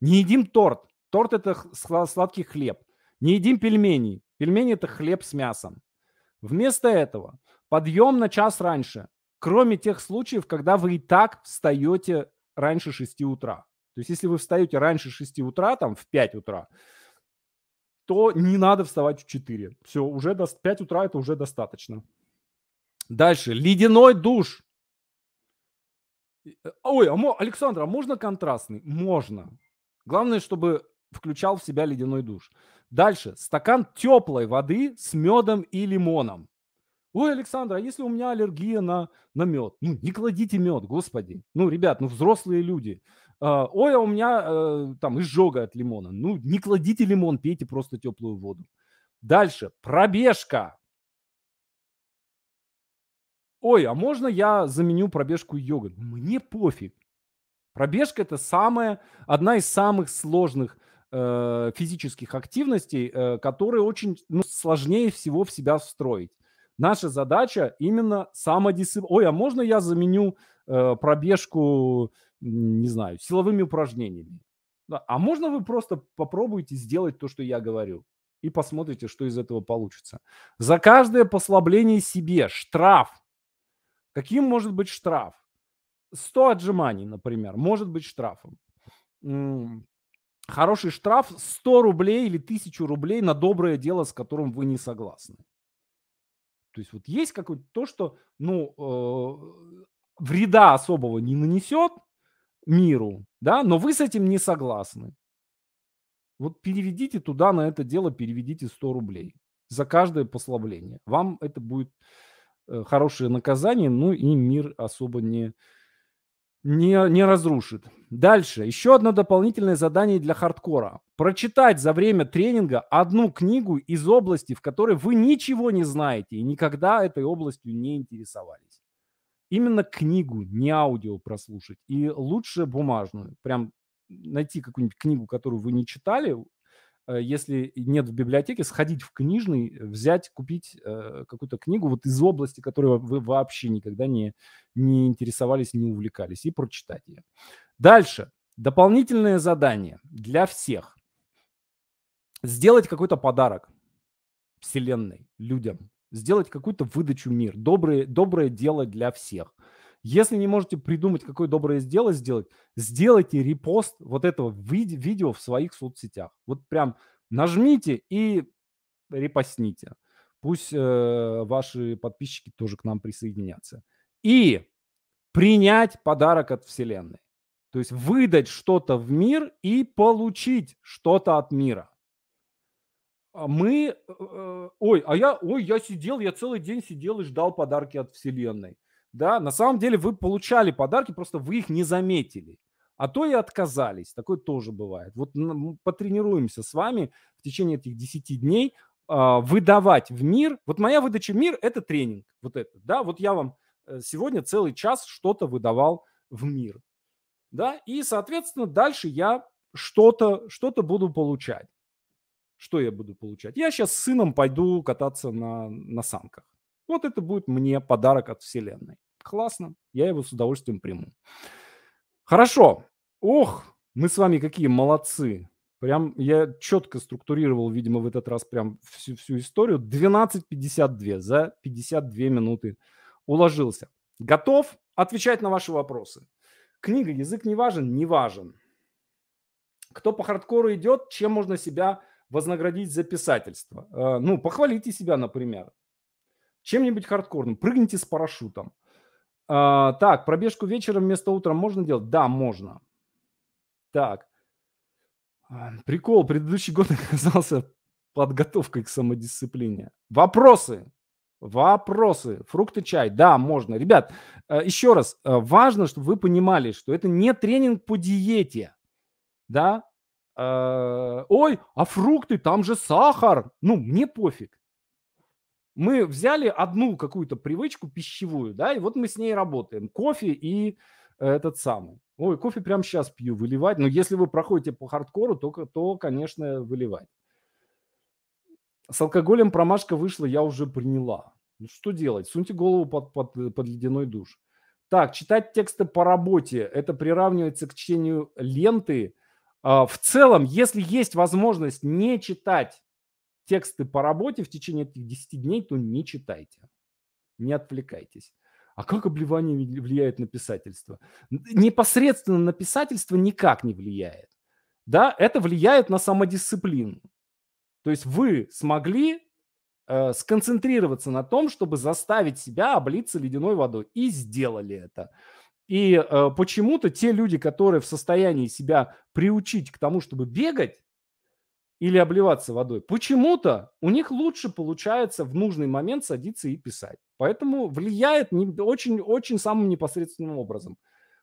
Не едим торт. Торт – это сладкий хлеб. Не едим пельмени. Пельмени – это хлеб с мясом. Вместо этого подъем на час раньше, кроме тех случаев, когда вы и так встаете раньше 6 утра. То есть если вы встаете раньше 6 утра, там в 5 утра, то не надо вставать в 4. Все, уже до 5 утра это уже достаточно. Дальше. Ледяной душ. Э, ой, а Александр, а можно контрастный? Можно. Главное, чтобы включал в себя ледяной душ. Дальше. Стакан теплой воды с медом и лимоном. Ой, Александр, а если у меня аллергия на, на мед? Ну, не кладите мед, господи. Ну, ребят, ну, взрослые люди. А, ой, а у меня э, там изжога от лимона. Ну, не кладите лимон, пейте просто теплую воду. Дальше. Пробежка. Ой, а можно я заменю пробежку йогой? Мне пофиг. Пробежка – это самая, одна из самых сложных – Э, физических активностей, э, которые очень ну, сложнее всего в себя встроить. Наша задача именно самодисциплина. Ой, а можно я заменю э, пробежку, не знаю, силовыми упражнениями? А можно вы просто попробуете сделать то, что я говорю, и посмотрите, что из этого получится. За каждое послабление себе штраф. Каким может быть штраф? 100 отжиманий, например, может быть штрафом. Хороший штраф 100 рублей или 1000 рублей на доброе дело, с которым вы не согласны. То есть вот есть какое-то то, что ну, э, вреда особого не нанесет миру, да, но вы с этим не согласны. Вот переведите туда на это дело, переведите 100 рублей за каждое послабление. Вам это будет э, хорошее наказание, ну и мир особо не, не, не разрушит. Дальше. Еще одно дополнительное задание для хардкора. Прочитать за время тренинга одну книгу из области, в которой вы ничего не знаете и никогда этой областью не интересовались. Именно книгу, не аудио прослушать. И лучше бумажную. Прям найти какую-нибудь книгу, которую вы не читали, Э, если нет в библиотеке, сходить в книжный, взять, купить э, какую-то книгу вот из области, которой вы вообще никогда не, не интересовались, не увлекались, и прочитать ее. Дальше. Дополнительное задание для всех. Сделать какой-то подарок Вселенной, людям. Сделать какую-то выдачу мир. Доброе, доброе дело для всех. Если не можете придумать, какое доброе дело сделать, сделайте репост вот этого ви- видео в своих соцсетях. Вот прям нажмите и репостните. Пусть э, ваши подписчики тоже к нам присоединятся. И принять подарок от Вселенной. То есть выдать что-то в мир и получить что-то от мира. А мы, э, э, ой, а я, ой, я сидел, я целый день сидел и ждал подарки от Вселенной. Да, на самом деле вы получали подарки, просто вы их не заметили. А то и отказались. Такое тоже бывает. Вот потренируемся с вами в течение этих 10 дней а, выдавать в мир. Вот моя выдача в мир – это тренинг. Вот это, да, вот я вам э, сегодня целый час что-то выдавал в мир. Да, и, соответственно, дальше я что-то что буду получать. Что я буду получать? Я сейчас с сыном пойду кататься на, на санках. Вот это будет мне подарок от Вселенной. Классно, я его с удовольствием приму. Хорошо. Ох, мы с вами какие молодцы. Прям я четко структурировал, видимо, в этот раз прям всю, всю историю. 12.52 за 52 минуты уложился. Готов отвечать на ваши вопросы. Книга «Язык не важен?» Не важен. Кто по хардкору идет, чем можно себя вознаградить за писательство? Э, ну, похвалите себя, например. Чем-нибудь хардкорным. Прыгните с парашютом. А, так, пробежку вечером вместо утра можно делать? Да, можно. Так. Прикол, предыдущий год оказался подготовкой к самодисциплине. Вопросы? Вопросы. Фрукты, чай. Да, можно. Ребят, э, еще раз, э, важно, чтобы вы понимали, что это не тренинг по диете. Да? Э, ой, а фрукты, там же сахар. Ну, мне пофиг мы взяли одну какую-то привычку пищевую, да, и вот мы с ней работаем. Кофе и э, этот самый. Ой, кофе прямо сейчас пью, выливать. Но если вы проходите по хардкору, то, то конечно, выливать. С алкоголем промашка вышла, я уже приняла. Ну, что делать? Суньте голову под, под, э, под ледяной душ. Так, читать тексты по работе, это приравнивается к чтению ленты. А, в целом, если есть возможность не читать тексты по работе в течение этих 10 дней, то не читайте, не отвлекайтесь. А как обливание влияет на писательство? Непосредственно на писательство никак не влияет. Да, это влияет на самодисциплину. То есть вы смогли э, сконцентрироваться на том, чтобы заставить себя облиться ледяной водой. И сделали это. И э, почему-то те люди, которые в состоянии себя приучить к тому, чтобы бегать, или обливаться водой. Почему-то у них лучше получается в нужный момент садиться и писать. Поэтому влияет очень-очень самым непосредственным образом.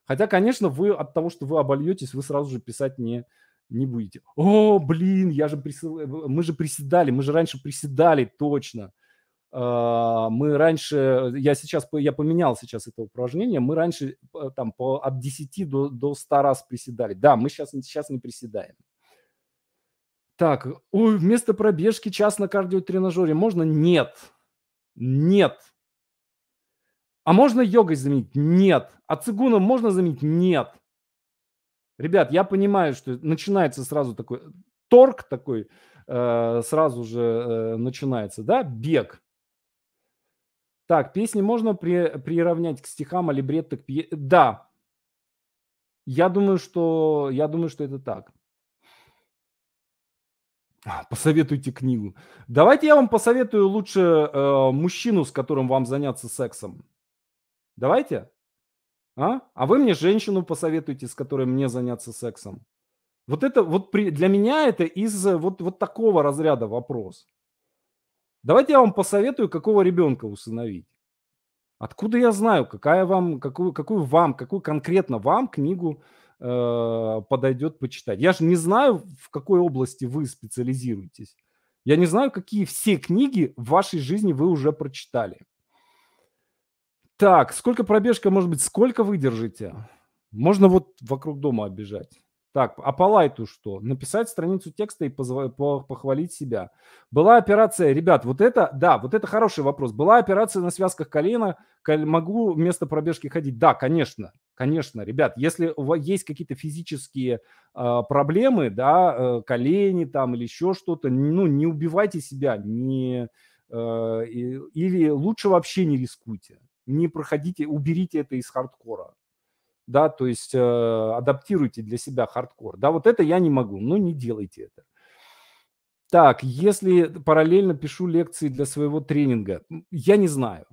Хотя, конечно, вы от того, что вы обольетесь, вы сразу же писать не, не будете. О, блин, я же присыл... Э, мы же приседали, мы же раньше приседали, точно. А, мы раньше, я сейчас, я поменял сейчас это упражнение, мы раньше э, там по, от 10 до, до 100 раз приседали. Да, мы сейчас, сейчас не приседаем. Так, ой, вместо пробежки час на кардиотренажере можно? Нет. Нет. А можно йогой заменить? Нет. А цигуном можно заменить? Нет. Ребят, я понимаю, что начинается сразу такой торг такой, э, сразу же э, начинается, да, бег. Так, песни можно при, приравнять к стихам, а либретто к пье... Да. Я думаю, что, я думаю, что это так. А, посоветуйте книгу. Давайте я вам посоветую лучше э, мужчину, с которым вам заняться сексом. Давайте. А? а вы мне женщину посоветуйте, с которой мне заняться сексом. Вот это вот при, для меня это из э, вот, вот такого разряда вопрос. Давайте я вам посоветую, какого ребенка усыновить. Откуда я знаю, какая вам, какую, какую вам, какую конкретно вам книгу Э, подойдет почитать. Я же не знаю, в какой области вы специализируетесь. Я не знаю, какие все книги в вашей жизни вы уже прочитали. Так, сколько пробежка может быть? Сколько выдержите? Можно вот вокруг дома оббежать. Так, а по лайту что? Написать страницу текста и позв... похвалить себя. Была операция, ребят, вот это, да, вот это хороший вопрос. Была операция на связках колена, могу вместо пробежки ходить? Да, конечно, конечно, ребят, если у вас есть какие-то физические э, проблемы, да, э, колени там или еще что-то, ну, не убивайте себя, не, э, или лучше вообще не рискуйте, не проходите, уберите это из хардкора да, то есть э, адаптируйте для себя хардкор, да, вот это я не могу, ну не делайте это. Так, если параллельно пишу лекции для своего тренинга, я не знаю,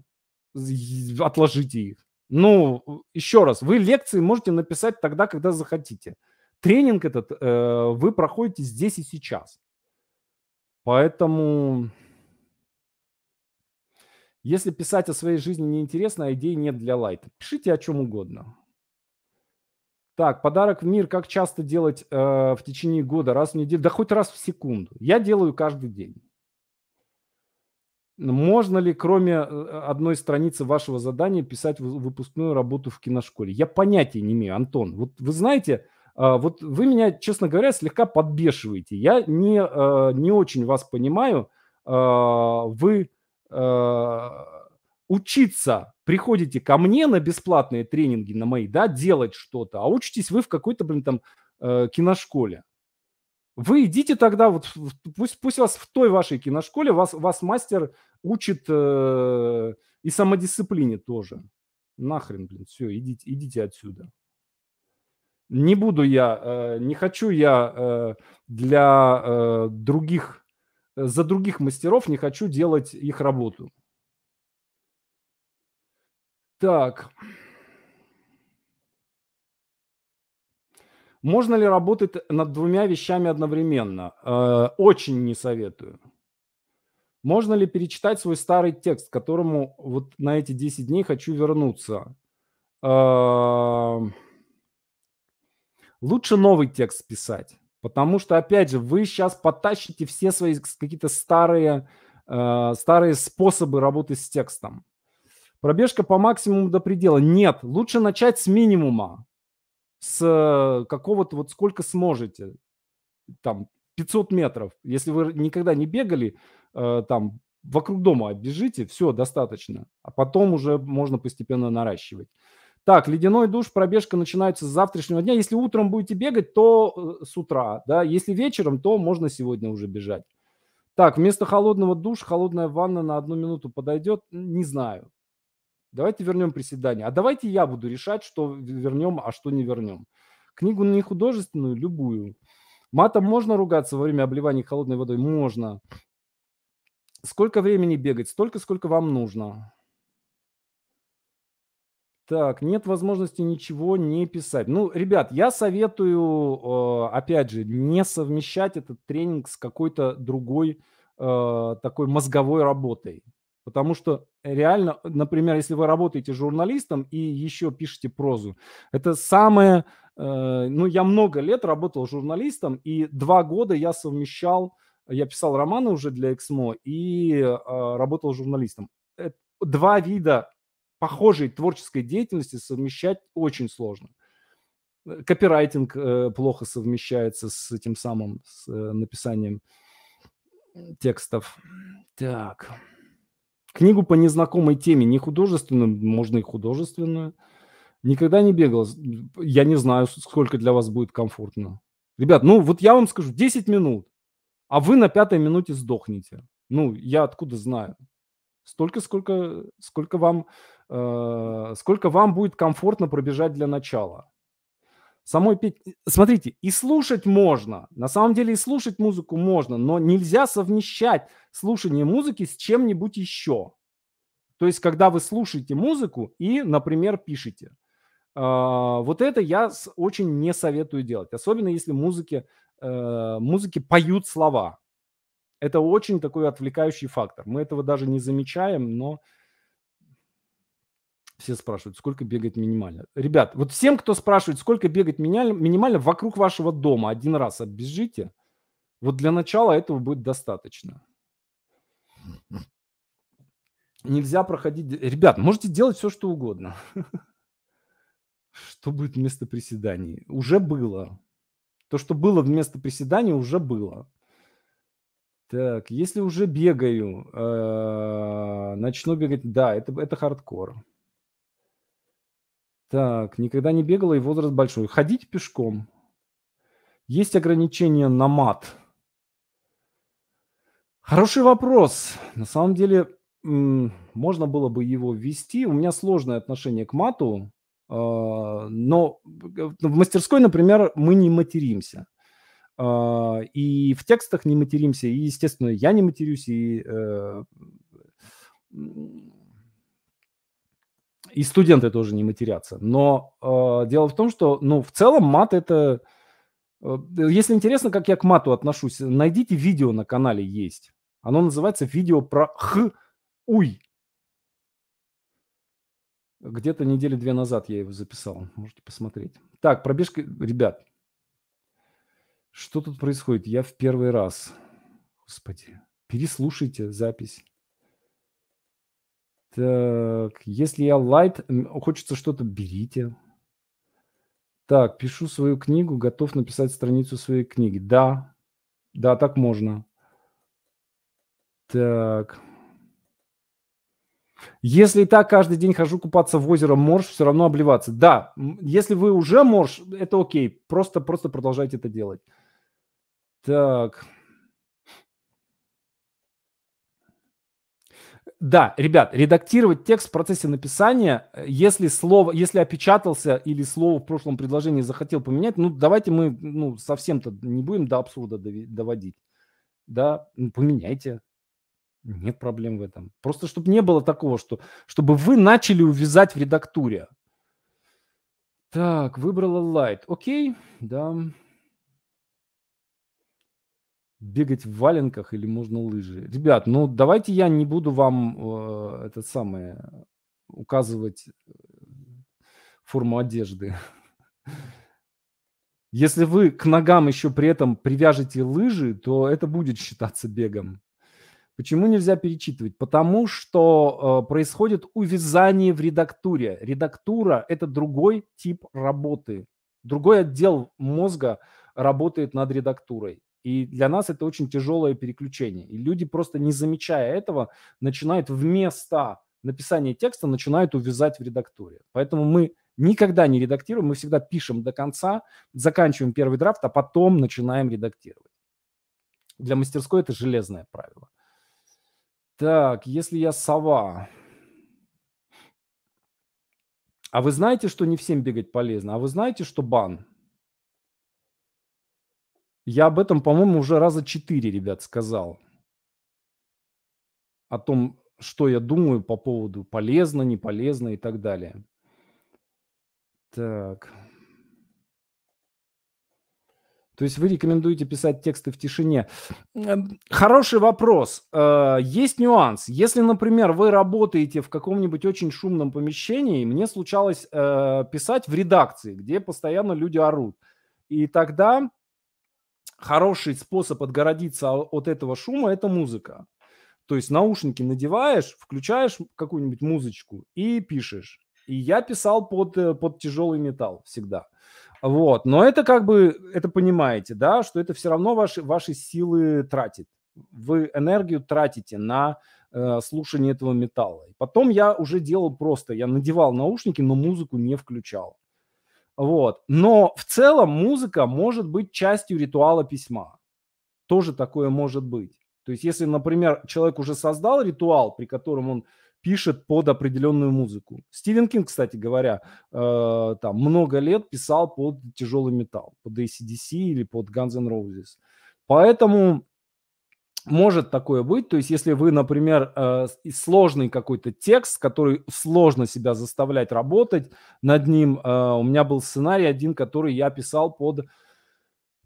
отложите их. Ну, еще раз, вы лекции можете написать тогда, когда захотите. Тренинг этот э, вы проходите здесь и сейчас. Поэтому, если писать о своей жизни неинтересно, а идей нет для лайта, пишите о чем угодно. Так, подарок в мир, как часто делать э, в течение года, раз в неделю, да хоть раз в секунду. Я делаю каждый день. Можно ли, кроме э, одной страницы вашего задания, писать выпускную работу в киношколе? Я понятия не имею, Антон. Вот вы знаете, э, вот вы меня, честно говоря, слегка подбешиваете. Я не, э, не очень вас понимаю. Вы учиться приходите ко мне на бесплатные тренинги, на мои, да, делать что-то, а учитесь вы в какой-то, блин, там э, киношколе. Вы идите тогда, вот пусть, пусть вас в той вашей киношколе, вас, вас мастер учит э, и самодисциплине тоже. Нахрен, блин, все, идите, идите отсюда. Не буду я, э, не хочу я э, для э, других, э, за других мастеров не хочу делать их работу. Так. Можно ли работать над двумя вещами одновременно? Э, очень не советую. Можно ли перечитать свой старый текст, к которому вот на эти 10 дней хочу вернуться? Э, лучше новый текст писать, потому что, опять же, вы сейчас потащите все свои какие-то старые, э, старые способы работы с текстом. Пробежка по максимуму до предела. Нет, лучше начать с минимума. С э, какого-то вот сколько сможете. Там 500 метров. Если вы никогда не бегали, э, там вокруг дома бежите, все, достаточно. А потом уже можно постепенно наращивать. Так, ледяной душ, пробежка начинается с завтрашнего дня. Если утром будете бегать, то э, с утра, да. Если вечером, то можно сегодня уже бежать. Так, вместо холодного душа холодная ванна на одну минуту подойдет? Не знаю давайте вернем приседания, а давайте я буду решать, что вернем, а что не вернем. Книгу не художественную, любую. Матом можно ругаться во время обливания холодной водой? Можно. Сколько времени бегать? Столько, сколько вам нужно. Так, нет возможности ничего не писать. Ну, ребят, я советую, э, опять же, не совмещать этот тренинг с какой-то другой э, такой мозговой работой. Потому что э, реально, например, если вы работаете журналистом и еще пишете прозу, это самое... Э, ну, я много лет работал журналистом, и два года я совмещал... Я писал романы уже для Эксмо и э, работал журналистом. Это два вида похожей творческой деятельности совмещать очень сложно. Э, копирайтинг э, плохо совмещается с этим самым с, э, написанием текстов. Так. Книгу по незнакомой теме, не художественную, можно и художественную. Никогда не бегал. Я не знаю, сколько для вас будет комфортно. Ребят, ну вот я вам скажу, 10 минут, а вы на пятой минуте сдохнете. Ну, я откуда знаю? Столько, сколько, сколько, вам, э, сколько вам будет комфортно пробежать для начала самой петь... Смотрите, и слушать можно. На самом деле и слушать музыку можно, но нельзя совмещать слушание музыки с чем-нибудь еще. То есть, когда вы слушаете музыку и, например, пишете. А, вот это я очень не советую делать, особенно если музыки, э, музыки поют слова. Это очень такой отвлекающий фактор. Мы этого даже не замечаем, но все спрашивают, сколько бегать минимально. Ребят, вот всем, кто спрашивает, сколько бегать минимально, минимально вокруг вашего дома один раз оббежите. Вот для начала этого будет достаточно. Нельзя проходить... Ребят, можете делать все, что угодно. Что будет вместо приседаний? Уже было. То, что было вместо приседаний, уже было. Так, если уже бегаю, э, начну бегать, да, это, это хардкор. Так, никогда не бегала и возраст большой. Ходить пешком. Есть ограничения на мат? Хороший вопрос. На самом деле, можно было бы его ввести. У меня сложное отношение к мату, а, но э, в мастерской, например, мы не материмся. А, и в текстах не материмся, и, естественно, я не матерюсь, и э, и студенты тоже не матерятся. Но э, дело в том, что, ну, в целом мат это... Э, если интересно, как я к мату отношусь, найдите видео на канале есть. Оно называется «Видео про х уй». Где-то недели две назад я его записал. Можете посмотреть. Так, пробежка... Ребят, что тут происходит? Я в первый раз... Господи, переслушайте запись. Так, если я лайт, хочется что-то, берите. Так, пишу свою книгу, готов написать страницу своей книги. Да, да, так можно. Так. Если и так каждый день хожу купаться в озеро Морж, все равно обливаться. Да, если вы уже Морж, это окей. Просто, просто продолжайте это делать. Так. да, ребят, редактировать текст в процессе написания, э, если слово, если опечатался или слово в прошлом предложении захотел поменять, ну давайте мы ну, совсем-то не будем до абсурда доводить. Да, ну, поменяйте. Нет проблем в этом. Просто чтобы не было такого, что чтобы вы начали увязать в редактуре. Так, выбрала Light. Окей, да бегать в валенках или можно лыжи. Ребят, ну давайте я не буду вам э, этот самый указывать э, форму одежды. Если вы к ногам еще при этом привяжете лыжи, то это будет считаться бегом. Почему нельзя перечитывать? Потому что э, происходит увязание в редактуре. Редактура – это другой тип работы. Другой отдел мозга работает над редактурой. И для нас это очень тяжелое переключение. И люди, просто не замечая этого, начинают вместо написания текста, начинают увязать в редакторе. Поэтому мы никогда не редактируем, мы всегда пишем до конца, заканчиваем первый драфт, а потом начинаем редактировать. Для мастерской это железное правило. Так, если я сова, а вы знаете, что не всем бегать полезно? А вы знаете, что бан? Я об этом, по-моему, уже раза четыре, ребят, сказал. О том, что я думаю по поводу полезно, не полезно и так далее. Так. То есть вы рекомендуете писать тексты в тишине? Эм, хороший вопрос. Э, есть нюанс. Если, например, вы работаете в каком-нибудь очень шумном помещении, мне случалось э, писать в редакции, где постоянно люди орут. И тогда хороший способ отгородиться от этого шума – это музыка. То есть наушники надеваешь, включаешь какую-нибудь музычку и пишешь. И я писал под, э, под тяжелый металл всегда. Вот. Но это как бы, это понимаете, да, что это все равно ваши, ваши силы тратит. Вы энергию тратите на э, слушание этого металла. И потом я уже делал просто, я надевал наушники, но музыку не включал. Вот. Но в целом музыка может быть частью ритуала письма. Тоже такое может быть. То есть, если, например, человек уже создал ритуал, при котором он пишет под определенную музыку. Стивен Кинг, кстати говоря, э, там много лет писал под тяжелый металл, под ACDC или под Guns N' Roses. Поэтому может такое быть, то есть если вы, например, э, сложный какой-то текст, который сложно себя заставлять работать над ним, э, у меня был сценарий один, который я писал под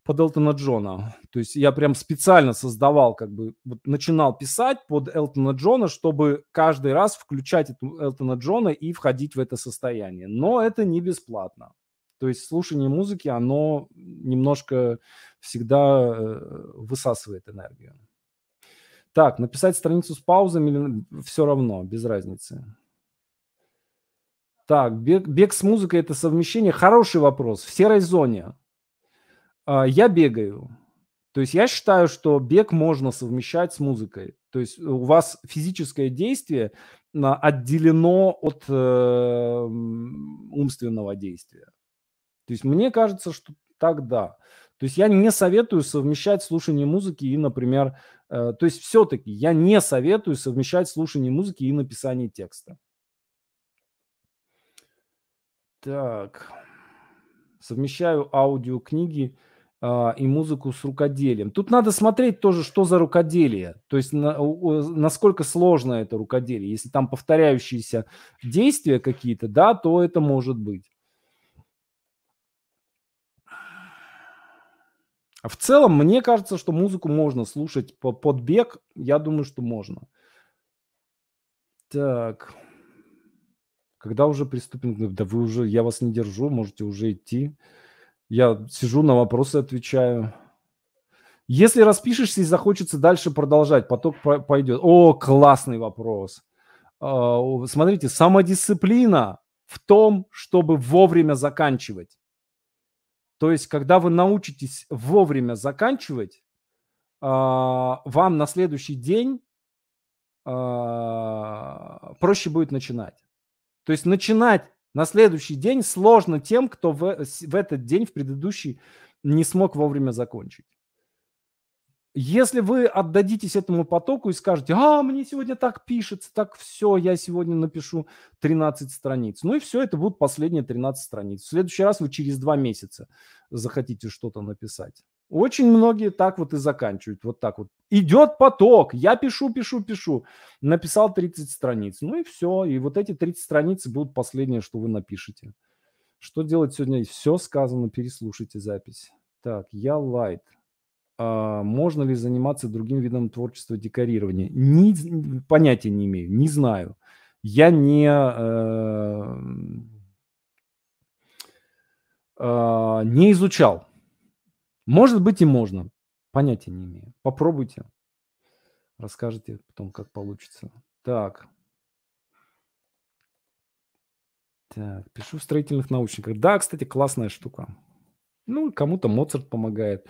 под Элтона Джона. То есть я прям специально создавал, как бы вот начинал писать под Элтона Джона, чтобы каждый раз включать эту Элтона Джона и входить в это состояние. Но это не бесплатно. То есть слушание музыки, оно немножко всегда э, высасывает энергию. Так, написать страницу с паузами или все равно, без разницы. Так, бег, бег с музыкой – это совмещение. Хороший вопрос. В серой зоне а, я бегаю. То есть я считаю, что бег можно совмещать с музыкой. То есть у вас физическое действие а, отделено от э, умственного действия. То есть мне кажется, что так да. То есть я не советую совмещать слушание музыки и, например, Э, то есть все-таки я не советую совмещать слушание музыки и написание текста. Так, совмещаю аудиокниги э, и музыку с рукоделием. Тут надо смотреть тоже, что за рукоделие, то есть на, у, насколько сложно это рукоделие. Если там повторяющиеся действия какие-то, да, то это может быть. А в целом, мне кажется, что музыку можно слушать под подбег. Я думаю, что можно. Так. Когда уже приступим? Да вы уже, я вас не держу, можете уже идти. Я сижу на вопросы, отвечаю. Если распишешься и захочется дальше продолжать, поток пойдет. О, классный вопрос. А, смотрите, самодисциплина в том, чтобы вовремя заканчивать. То есть, когда вы научитесь вовремя заканчивать, а, вам на следующий день а, проще будет начинать. То есть начинать на следующий день сложно тем, кто в, этот день, в предыдущий, не смог вовремя закончить. Если вы отдадитесь этому потоку и скажете, а, мне сегодня так пишется, так все, я сегодня напишу 13 страниц. Ну и все, это будут последние 13 страниц. В следующий раз вы через два месяца захотите что-то написать. Очень многие так вот и заканчивают, вот так вот. Идет поток, я пишу, пишу, пишу. Написал 30 страниц, ну и все. И вот эти 30 страниц будут последние, что вы напишете. Что делать сегодня? Все сказано, переслушайте запись. Так, я лайт. А, можно ли заниматься другим видом творчества декорирования. Ни, понятия не имею, не знаю. Я не, э, э, не изучал. Может быть и можно. Понятия не имею. Попробуйте. Расскажите потом, как получится. Так. Так, пишу в строительных научниках. Да, кстати, классная штука. Ну, кому-то Моцарт помогает.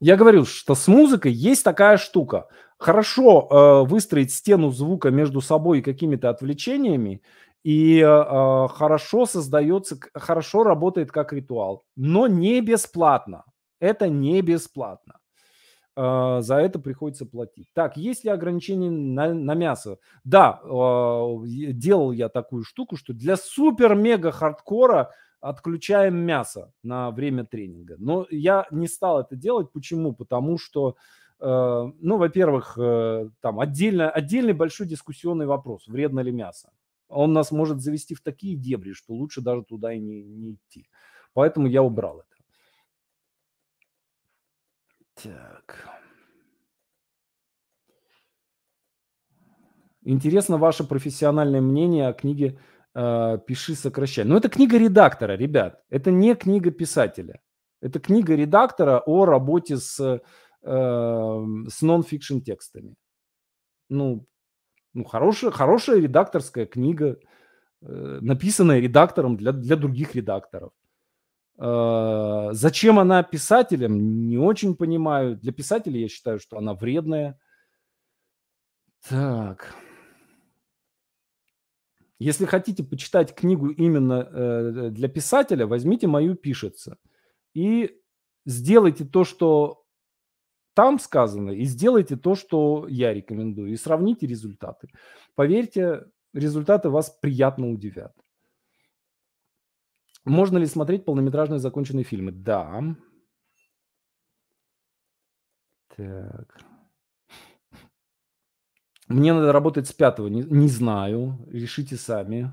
Я говорил, что с музыкой есть такая штука. Хорошо э, выстроить стену звука между собой и какими-то отвлечениями, и э, э хорошо создается, хорошо работает как ритуал, но не бесплатно. Это не бесплатно. Э, за это приходится платить. Так, есть ли ограничения на, на мясо? Да, э, делал я такую штуку, что для супер-мега-хардкора – отключаем мясо на время тренинга. Но я не стал это делать. Почему? Потому что, э, ну, во-первых, э, там отдельно, отдельный большой дискуссионный вопрос, вредно ли мясо. Он нас может завести в такие дебри, что лучше даже туда и не, не идти. Поэтому я убрал это. Так. Интересно ваше профессиональное мнение о книге Э, пиши, сокращай. Но это книга редактора, ребят. Это не книга писателя. Это книга редактора о работе с, э, с нон-фикшн текстами. Ну, ну хорошая, хорошая редакторская книга, э, написанная редактором для, для других редакторов. Э, зачем она писателям, не очень понимаю. Для писателей я считаю, что она вредная. Так. Если хотите почитать книгу именно э, э, для писателя, возьмите мою «Пишется» и сделайте то, что там сказано, и сделайте то, что я рекомендую, и сравните результаты. Поверьте, результаты вас приятно удивят. Можно ли смотреть полнометражные законченные фильмы? Да. Так. Мне надо работать с пятого. Не, не знаю. Решите сами.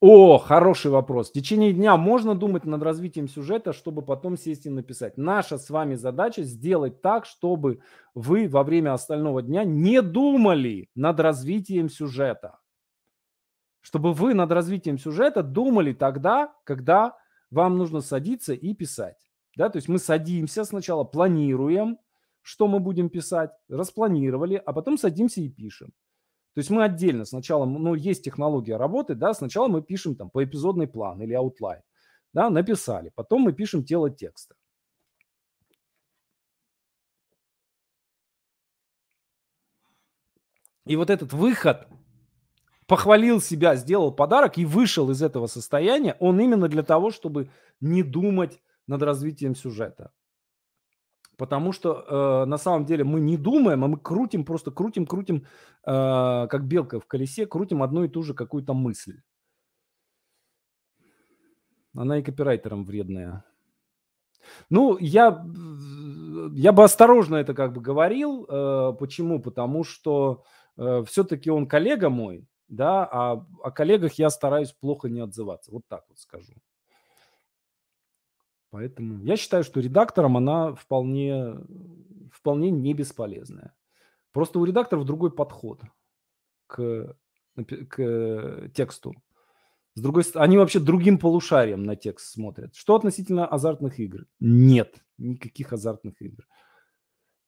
О, хороший вопрос. В течение дня можно думать над развитием сюжета, чтобы потом сесть и написать. Наша с вами задача сделать так, чтобы вы во время остального дня не думали над развитием сюжета. Чтобы вы над развитием сюжета думали тогда, когда вам нужно садиться и писать. Да, то есть мы садимся сначала, планируем, что мы будем писать, распланировали, а потом садимся и пишем. То есть мы отдельно сначала, ну, есть технология работы, да, сначала мы пишем там поэпизодный план или outline, да, написали, потом мы пишем тело текста. И вот этот выход, похвалил себя, сделал подарок и вышел из этого состояния, он именно для того, чтобы не думать над развитием сюжета потому что э, на самом деле мы не думаем, а мы крутим, просто крутим, крутим, э, как белка в колесе, крутим одну и ту же какую-то мысль. Она и копирайтерам вредная. Ну, я, я бы осторожно это как бы говорил. Э, почему? Потому что э, все-таки он коллега мой, да, а о коллегах я стараюсь плохо не отзываться. Вот так вот скажу. Поэтому я считаю, что редактором она вполне, вполне не бесполезная. Просто у редакторов другой подход к, к тексту. С другой стороны, они вообще другим полушарием на текст смотрят. Что относительно азартных игр? Нет, никаких азартных игр.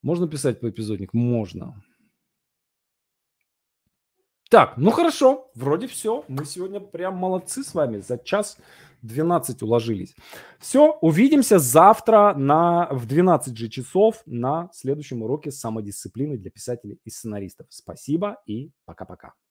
Можно писать по эпизодник? Можно. Так, ну хорошо, вроде все. Мы сегодня прям молодцы с вами. За час 12 уложились. Все, увидимся завтра на, в 12 же часов на следующем уроке самодисциплины для писателей и сценаристов. Спасибо и пока-пока.